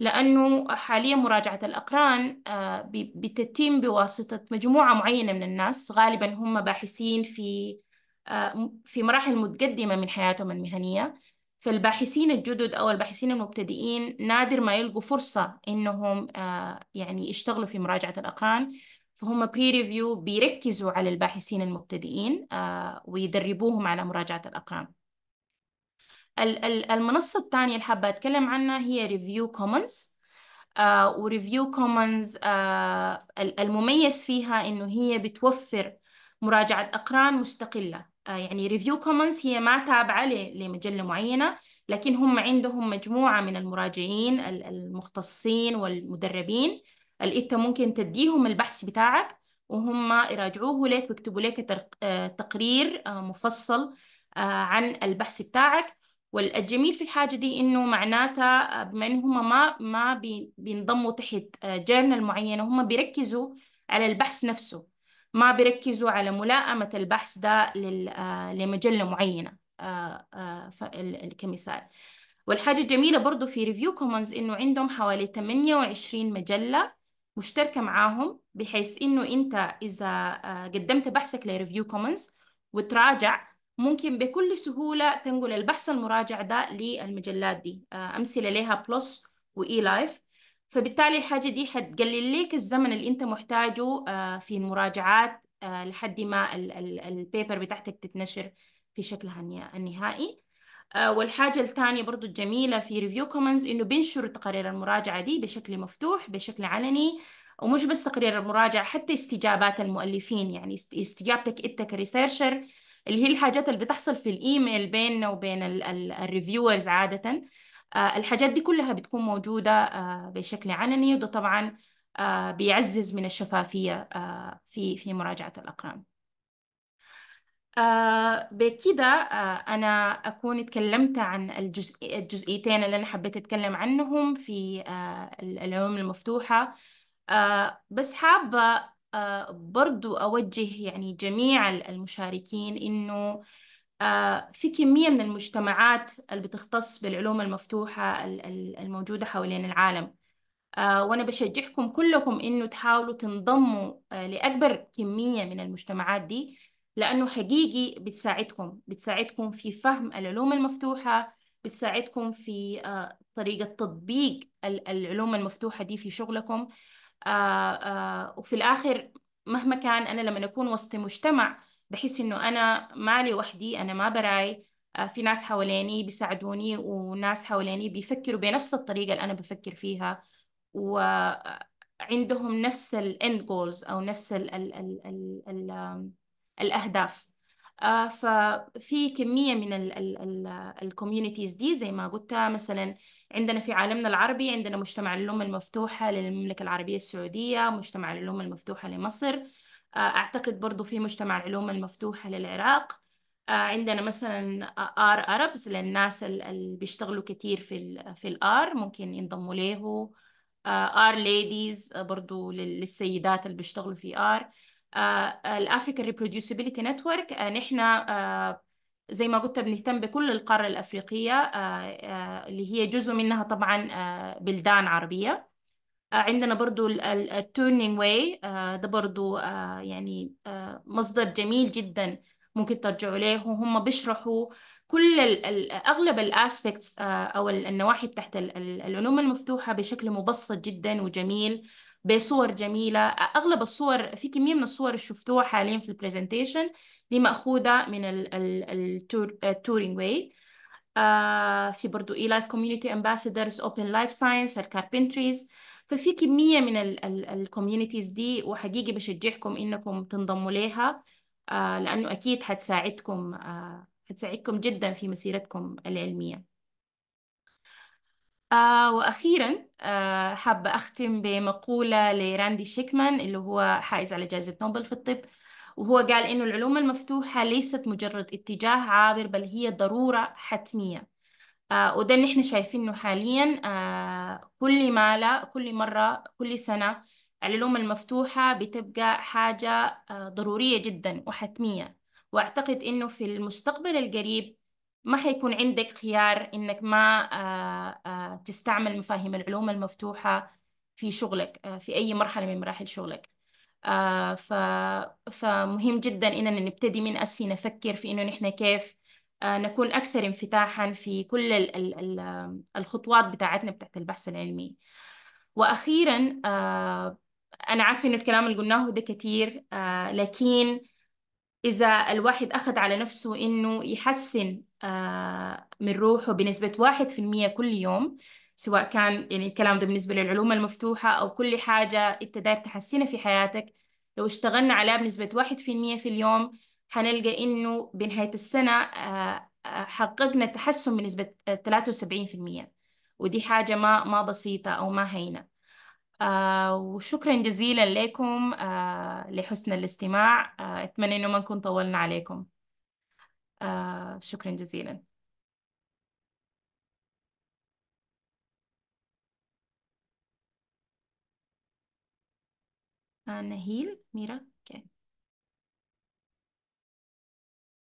لأنه حاليا مراجعة الأقران آه، بتتم بواسطة مجموعة معينة من الناس غالبا هم باحثين في آه، في مراحل متقدمة من حياتهم المهنية فالباحثين الجدد أو الباحثين المبتدئين نادر ما يلقوا فرصة إنهم آه، يعني يشتغلوا في مراجعة الأقران فهم بري ريفيو بيركزوا على الباحثين المبتدئين آه، ويدربوهم على مراجعة الأقران المنصة الثانية اللي حابة أتكلم عنها هي ريفيو كومنز وريفيو كومنز المميز فيها إنه هي بتوفر مراجعة أقران مستقلة آه، يعني ريفيو كومنز هي ما تابعة لمجلة معينة لكن هم عندهم مجموعة من المراجعين المختصين والمدربين إيه، انت ممكن تديهم البحث بتاعك وهم يراجعوه لك ويكتبوا لك آه، تقرير آه، مفصل آه، عن البحث بتاعك والجميل في الحاجة دي إنه معناتها بما إن هم ما ما بينضموا تحت جيرنال معينة هم بيركزوا على البحث نفسه ما بيركزوا على ملائمة البحث ده لمجلة معينة كمثال والحاجة الجميلة برضو في ريفيو كومنز إنه عندهم حوالي 28 مجلة مشتركة معاهم بحيث إنه أنت إذا آه، قدمت بحثك لريفيو كومنز وتراجع ممكن بكل سهولة تنقل البحث المراجع ده للمجلات دي آه، أمثلة لها بلس وإي لايف فبالتالي الحاجة دي حتقلل لك الزمن اللي أنت محتاجه آه، في المراجعات لحد ما البيبر بتاعتك تتنشر في شكلها النهائي آه، والحاجة الثانية برضو الجميلة في ريفيو كومنز إنه بينشر تقارير المراجعة دي بشكل مفتوح بشكل علني ومش بس تقرير المراجعة حتى استجابات المؤلفين يعني استجابتك أنت كريسيرشر اللي هي الحاجات اللي بتحصل في الإيميل بيننا وبين الريفيورز عادة آه، الحاجات دي كلها بتكون موجودة آه، بشكل علني وده طبعا بيعزز من الشفافية في في مراجعة الأقران آه بكده آه أنا أكون اتكلمت عن الجزء الجزئيتين اللي أنا حبيت أتكلم عنهم في آه العلوم المفتوحة آه بس حابة آه برضو أوجه يعني جميع المشاركين إنه آه في كمية من المجتمعات اللي بتختص بالعلوم المفتوحة الموجودة حوالين العالم آه وأنا بشجعكم كلكم إنه تحاولوا تنضموا آه لأكبر كمية من المجتمعات دي لأنه حقيقي بتساعدكم بتساعدكم في فهم العلوم المفتوحة بتساعدكم في آه، طريقة تطبيق العلوم المفتوحة دي في شغلكم آه، آه، وفي الآخر مهما كان أنا لما أكون وسط مجتمع بحس إنه أنا مالي وحدي أنا ما براي في ناس حواليني بيساعدوني وناس حواليني بيفكروا بنفس الطريقة اللي أنا بفكر فيها وعندهم نفس end goals أو نفس الـ الـ الـ ال الأهداف آه، ففي كمية من الكوميونيتيز دي زي ما قلت مثلا عندنا في عالمنا العربي عندنا مجتمع الأمة المفتوحة للمملكة العربية السعودية مجتمع الأمة المفتوحة لمصر آه، أعتقد برضو في مجتمع العلوم المفتوحة للعراق آه، عندنا مثلا آر أربز للناس اللي بيشتغلوا كتير في في الآر ممكن ينضموا ليه آر ليديز برضو للسيدات اللي بيشتغلوا في آر آه، الافريكان ريبروديوسيبيليتي نتورك آه، نحن آه، زي ما قلت بنهتم بكل القارة الأفريقية اللي هي جزء منها طبعا بلدان عربية عندنا برضو التورنينج واي ده برضو يعني مصدر جميل جدا ممكن ترجعوا ليه وهم بيشرحوا كل اغلب الاسبكتس او النواحي تحت العلوم المفتوحه بشكل مبسط جدا وجميل بصور جميلة أغلب الصور في كمية من الصور اللي شفتوها حاليا في البرزنتيشن دي مأخوذة من التورينج واي آه، آه، في برضو إي لايف كوميونيتي أمباسدرز أوبن لايف ساينس الكاربنتريز ففي كمية من الكوميونيتيز دي وحقيقي بشجعكم إنكم تنضموا ليها آه، لأنه أكيد حتساعدكم حتساعدكم جدا في مسيرتكم العلمية آه وأخيرا آه حابة أختم بمقولة لراندي شيكمان اللي هو حائز على جائزة نوبل في الطب وهو قال إنه العلوم المفتوحة ليست مجرد اتجاه عابر بل هي ضرورة حتمية آه وده اللي احنا شايفينه حاليا آه كل ما لا كل مرة كل سنة العلوم المفتوحة بتبقى حاجة آه ضرورية جدا وحتمية وأعتقد إنه في المستقبل القريب ما حيكون عندك خيار انك ما آه، آه، تستعمل مفاهيم العلوم المفتوحه في شغلك آه، في اي مرحله من مراحل شغلك فمهم جدا اننا نبتدي من اسي نفكر في انه نحن كيف نكون اكثر انفتاحا في كل الخطوات بتاعتنا بتاعت البحث العلمي واخيرا انا عارفه انه الكلام اللي قلناه ده كثير لكن إذا الواحد أخذ على نفسه إنه يحسن آه، من روحه بنسبة واحد في المية كل يوم سواء كان يعني الكلام ده بالنسبة للعلوم المفتوحة أو كل حاجة أنت داير تحسنها في حياتك لو اشتغلنا عليها بنسبة واحد في المية في اليوم حنلقى إنه بنهاية السنة آه، آه، حققنا تحسن بنسبة 73% ودي حاجة ما ما بسيطة أو ما هينة آه، وشكرا جزيلا لكم آه، لحسن الاستماع آه، أتمنى أنه ما نكون طولنا عليكم شكرا جزيلا نهيل ميرا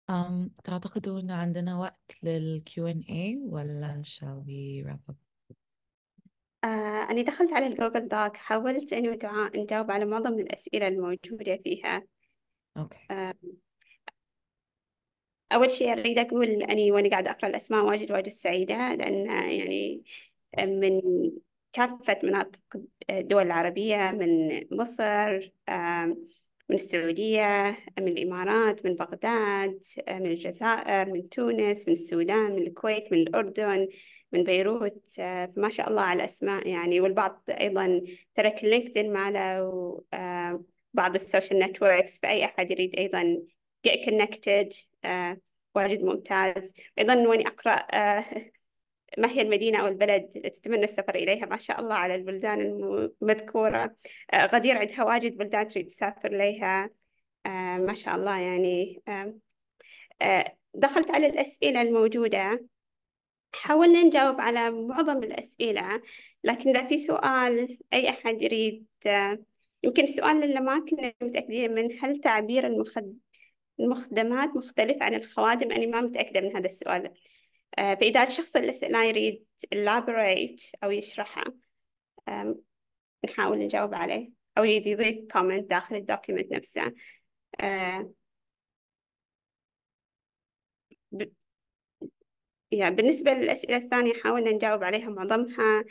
أم تعتقدون أن عندنا وقت لل Q&A إيه، ولا shall we wrap up? آه، أنا دخلت على الجوجل دوك حاولت أني اجاوب نجاوب على معظم الأسئلة الموجودة فيها اوكي آه، أول شيء أريد أقول أني وأنا قاعدة أقرأ الأسماء واجد واجد سعيدة لأن يعني من كافة مناطق الدول العربية من مصر آه، من السعودية من الإمارات من بغداد آه، من الجزائر من تونس من السودان من الكويت من الأردن من بيروت آه، ما شاء الله على الأسماء يعني والبعض أيضا ترك لينكدين ماله وبعض آه، السوشيال نتوركس فأي أحد يريد أيضا get connected آه، واجد ممتاز أيضا وأني أقرأ ما هي المدينة أو البلد اللي تتمنى السفر إليها ما شاء الله على البلدان المذكورة غدير عندها واجد بلدان تريد تسافر إليها ما شاء الله يعني دخلت على الأسئلة الموجودة حاولنا نجاوب على معظم الأسئلة لكن إذا في سؤال أي أحد يريد يمكن السؤال اللي ما كنا متأكدين من هل تعبير المخد... المخدمات مختلف عن الخوادم أنا ما متأكدة من هذا السؤال فإذا الشخص اللي سألنا يريد elaborate أو يشرحه نحاول نجاوب عليه أو يريد يضيف comment داخل الدوكيمنت نفسه أه، يعني بالنسبة للأسئلة الثانية حاولنا نجاوب عليها معظمها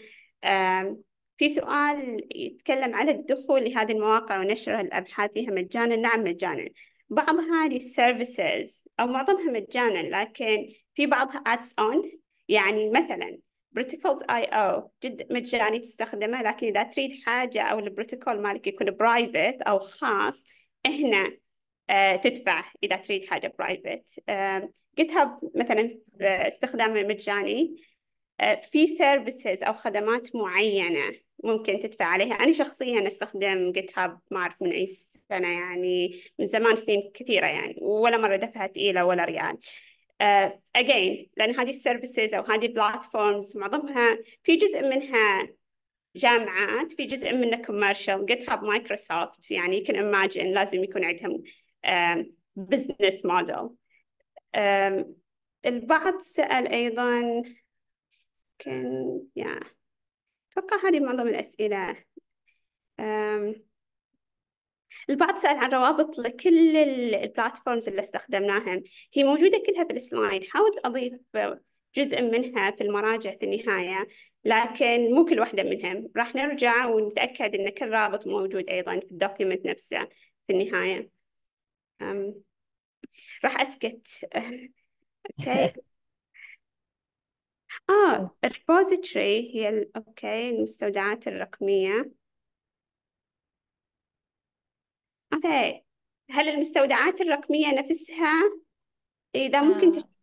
في سؤال يتكلم على الدخول لهذه المواقع ونشر الأبحاث فيها مجانا نعم مجانا بعضها للسيرفيسز أو معظمها مجانا لكن في بعضها ads on يعني مثلا بروتوكولز اي او جد مجاني تستخدمه لكن اذا تريد حاجه او البروتوكول مالك يكون برايفت او خاص هنا آه، تدفع إذا تريد حاجة برايفت جيت هاب مثلا باستخدام آه، مجاني آه، في سيرفيسز أو خدمات معينة ممكن تدفع عليها أنا شخصيا أستخدم جيت هاب ما أعرف من أي سنة يعني من زمان سنين كثيرة يعني ولا مرة دفعت إيلا ولا ريال أجين لأن هذه السيرفيسز أو هذه البلاتفورمز معظمها في جزء منها جامعات في جزء منها كوميرشال جيت هاب مايكروسوفت يعني يمكن إماجن لازم يكون عندهم بزنس موديل البعض سأل أيضا كان يا أتوقع هذه معظم الأسئلة البعض سأل عن روابط لكل البلاتفورمز اللي استخدمناها هي موجودة كلها في السلايد حاولت أضيف جزء منها في المراجع في النهاية لكن مو كل واحدة منهم راح نرجع ونتأكد أن كل رابط موجود أيضا في الدوكيمنت نفسه في النهاية أم، راح أسكت أوكي آه الريبوزيتري هي ال- أوكي المستودعات الرقمية أوكي هل المستودعات الرقمية نفسها إذا ممكن آه.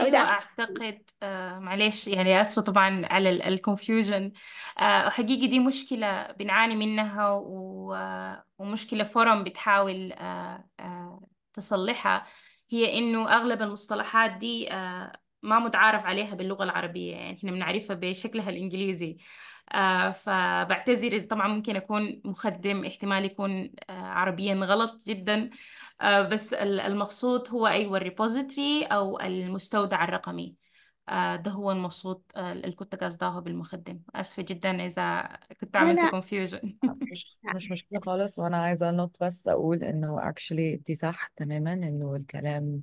ايوه اعتقد معلش آه، معليش يعني اسفه طبعا على الكونفيوجن آه وحقيقي دي مشكله بنعاني منها ومشكله فورم بتحاول آه، آه، تصلحها هي انه اغلب المصطلحات دي ما متعارف عليها باللغه العربيه يعني احنا بنعرفها بشكلها الانجليزي آه فبعتذر اذا طبعا ممكن اكون مخدم احتمال يكون آه عربيا غلط جدا آه، بس المقصود هو أيوة الريبوزيتري أو المستودع الرقمي آه، ده هو المقصود آه، اللي كنت قصداه بالمخدم آسفة جدا إذا كنت عملت لا confusion مش مشكلة خالص وأنا عايزة نوت بس أقول إنه actually أنت صح تماما إنه الكلام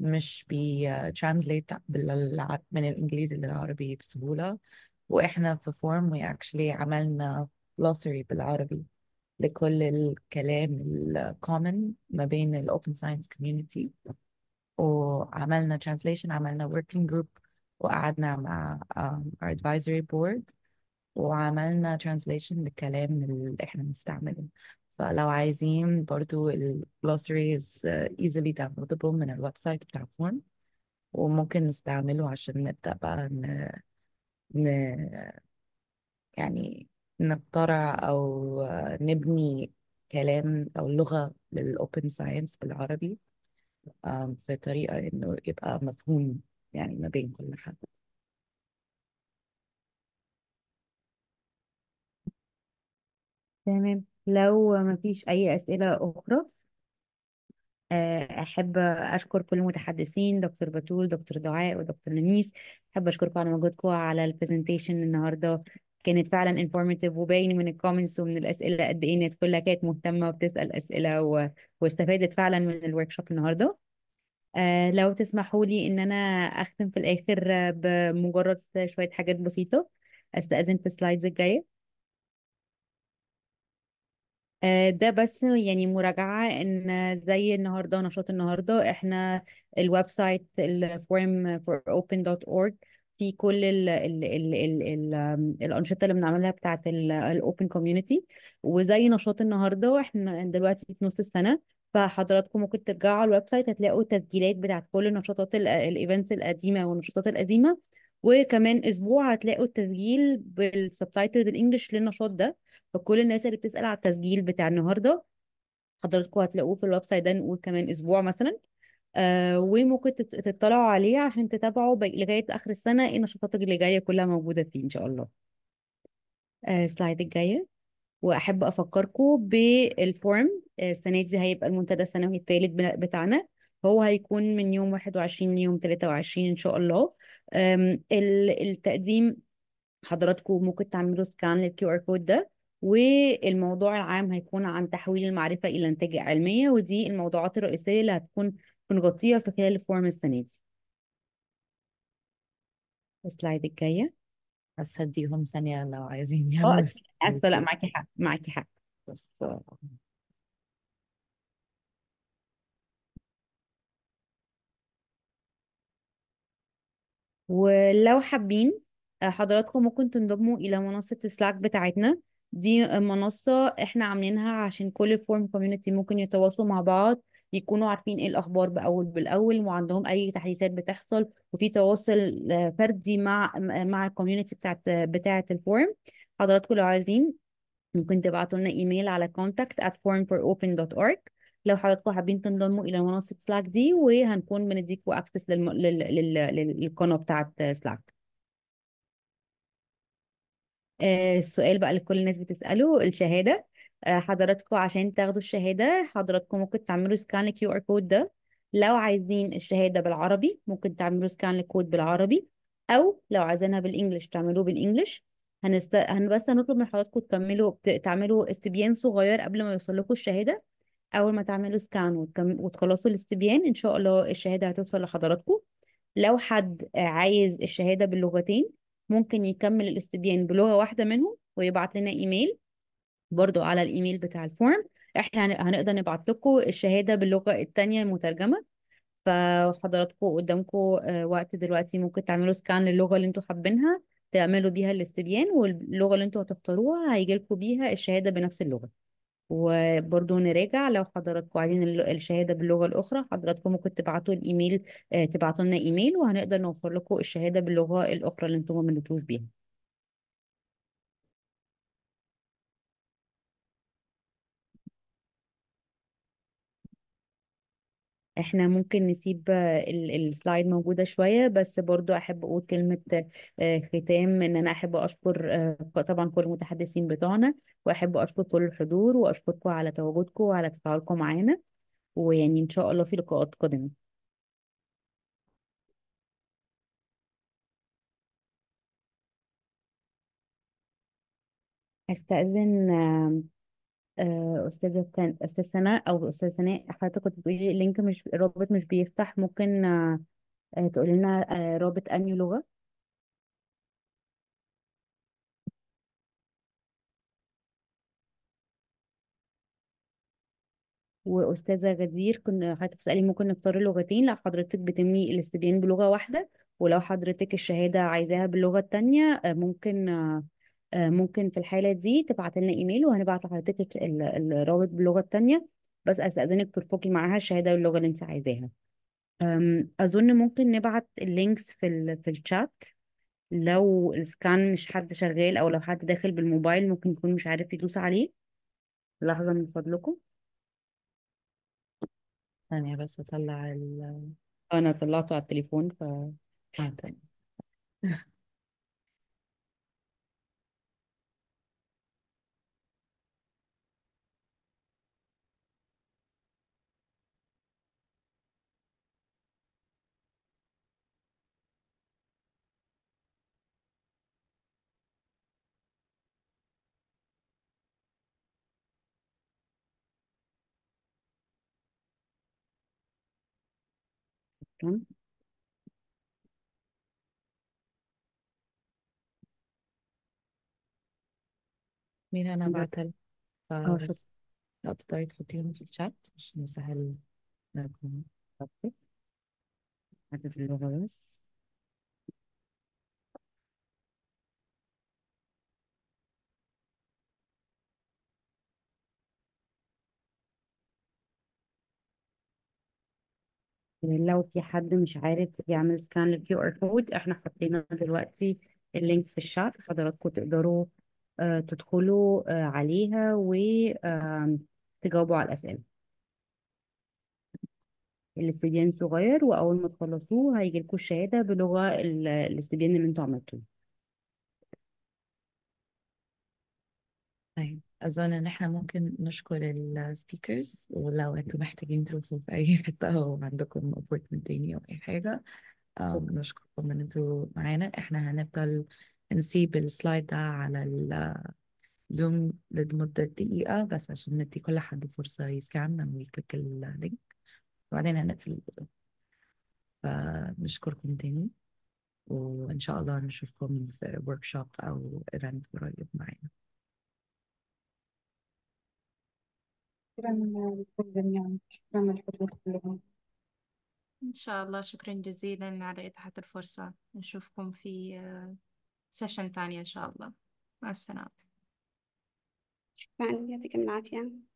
مش بي translate من الإنجليزي للعربي بسهولة وإحنا في فورم we actually عملنا glossary بالعربي لكل الكلام الكومن ما بين الاوبن ساينس كوميونتي وعملنا translation عملنا working group وقعدنا مع our advisory board وعملنا translation للكلام اللي احنا بنستعمله فلو عايزين برضو الجلوسري is easily downloadable من الويب سايت بتاع فورم وممكن نستعمله عشان نبدأ بقى ن... ن... يعني نخترع أو نبني كلام أو لغة للأوبن ساينس بالعربي في طريقة إنه يبقى مفهوم يعني ما بين كل حد تمام لو مفيش أي أسئلة أخرى آه، أحب أشكر كل المتحدثين دكتور بتول دكتور دعاء ودكتور نميس أحب أشكركم على مجهودكم على البرزنتيشن النهاردة كانت فعلا انفورماتيف وباين من الكومنتس ومن الاسئله قد ايه الناس كلها كانت مهتمه وبتسال اسئله و... واستفادت فعلا من الورك شوب النهارده آه، لو تسمحوا لي ان انا اختم في الاخر بمجرد شويه حاجات بسيطه استاذن في السلايدز الجايه آه، ده بس يعني مراجعة ان زي النهاردة نشاط النهاردة احنا الويب سايت الفورم for open.org في كل الـ الـ الـ الـ الـ الانشطه اللي بنعملها بتاعه الاوبن كوميونتي وزي نشاط النهارده احنا دلوقتي في نص السنه فحضراتكم ممكن ترجعوا على الويب سايت هتلاقوا تسجيلات بتاعه كل النشاطات الايفنتس القديمه والنشاطات القديمه وكمان اسبوع هتلاقوا التسجيل بالسبتايتلز الانجليش للنشاط ده فكل الناس اللي بتسال على التسجيل بتاع النهارده حضراتكم هتلاقوه في الويب سايت ده نقول كمان اسبوع مثلا آه، وممكن تطلعوا عليه عشان تتابعوا لغاية آخر السنة ايه النشاطات اللي جاية كلها موجودة فيه إن شاء الله آه سلايد الجاية وأحب أفكركم بالفورم آه، السنة دي هيبقى المنتدى السنوي الثالث بتاعنا هو هيكون من يوم 21 ليوم 23 إن شاء الله التقديم حضراتكم ممكن تعملوا سكان للكيو ار كود ده والموضوع العام هيكون عن تحويل المعرفة إلى نتائج علمية ودي الموضوعات الرئيسية اللي هتكون بنغطيها في خلال الفورم السنة دي السلايد الجاية بس هديهم ثانية لو عايزين اه، يعملوا اه اسفة لا معاكي حق معاكي حق بس ولو حابين آه، حضراتكم ممكن تنضموا الى منصة سلاك بتاعتنا دي منصة احنا عاملينها عشان كل الفورم كوميونتي ممكن يتواصلوا مع بعض يكونوا عارفين ايه الاخبار باول بالاول وعندهم اي تحديثات بتحصل وفي تواصل آه، فردي مع مع الكوميونتي بتاعت بتاعه الفورم حضراتكم لو عايزين ممكن تبعتوا لنا ايميل على contact@formforopen.org لو حضراتكم حابين تنضموا الى منصه سلاك دي وهنكون بنديكوا اكسس للم... لل... لل... للقناه بتاعت سلاك آه، السؤال بقى اللي كل الناس بتساله الشهاده آه، حضراتكم عشان تاخدوا الشهادة حضراتكم ممكن تعملوا سكان الكيو ار كود ده لو عايزين الشهادة بالعربي ممكن تعملوا سكان الكود بالعربي أو لو عايزينها بالإنجلش تعملوه بالإنجلش هنست... هن بس هنطلب من حضراتكم تكملوا تعملوا استبيان صغير قبل ما يوصل لكم الشهادة أول ما تعملوا سكان وتكم... وتخلصوا الاستبيان إن شاء الله الشهادة هتوصل لحضراتكم لو حد عايز الشهادة باللغتين ممكن يكمل الاستبيان بلغة واحدة منهم ويبعت لنا إيميل برضو على الايميل بتاع الفورم احنا هنقدر نبعت لكم الشهاده باللغه الثانيه مترجمه فحضراتكم قدامكم آه، وقت دلوقتي ممكن تعملوا سكان للغه اللي انتوا حابينها تعملوا بيها الاستبيان واللغه اللي انتوا هتختاروها هيجي لكم بيها الشهاده بنفس اللغه وبرضو نراجع لو حضراتكم عايزين الشهاده باللغه الاخرى حضراتكم ممكن تبعتوا الايميل آه، تبعتوا لنا ايميل وهنقدر نوفر لكم الشهاده باللغه الاخرى اللي انتم ما بيها احنا ممكن نسيب السلايد موجودة شوية بس برضو احب اقول كلمة آه، ختام ان انا احب اشكر آه، طبعا كل المتحدثين بتوعنا واحب اشكر كل الحضور واشكركم على تواجدكم وعلى تفاعلكم معانا ويعني ان شاء الله في لقاءات قادمة استأذن آه، استاذه سن... استاذ سناء او استاذ سناء حضرتك كنت بتقولي اللينك مش الرابط مش بيفتح ممكن تقول آه، آه، تقولي لنا رابط انهي لغه واستاذه غدير كنا حضرتك بتسالي ممكن نختار لغتين لا حضرتك بتملي الاستبيان بلغه واحده ولو حضرتك الشهاده عايزاها باللغه التانيه ممكن آه، آه، ممكن في الحالة دي تبعت لنا ايميل وهنبعت لحضرتك الرابط باللغة التانية بس استأذنك ترفقي معاها الشهادة واللغة اللي انت عايزاها أظن ممكن نبعت اللينكس في ال في الشات لو السكان مش حد شغال أو لو حد داخل بالموبايل ممكن يكون مش عارف يدوس عليه لحظة من فضلكم ثانية بس أطلع ال أنا طلعته على التليفون ف آه مم. مين انا بجد بعتها لك اه لو تقدري تحطيهم في الشات عشان يسهل لكم ربك حاجة في اللغة بس لو في حد مش عارف يعمل سكان للكيو ار كود احنا حطينا دلوقتي اللينكس في الشات حضراتكم تقدروا آه، تدخلوا آه، عليها وتجاوبوا على الأسئلة الاستبيان صغير وأول ما تخلصوه هيجي لكم الشهادة بلغة الاستبيان اللي انتوا عملتوه أظن إن إحنا ممكن نشكر السبيكرز ولو أنتم محتاجين تروحوا في أي حتة أو عندكم أبورتمنت تاني أو أي حاجة نشكركم إن أنتوا معانا إحنا هنفضل نسيب السلايد ده على الزوم لمدة دقيقة بس عشان ندي كل حد فرصة يسكان ويكليك يكليك اللينك وبعدين هنقفل الأوضة فنشكركم تاني وإن شاء الله نشوفكم في ورك شوب أو إيفنت قريب معانا شكرا لكم جميعا شكرا للحضور كلهم إن شاء الله شكرا جزيلا على إتاحة الفرصة نشوفكم في سيشن آه، تانية إن شاء الله مع السلامة شكرا يعطيكم العافية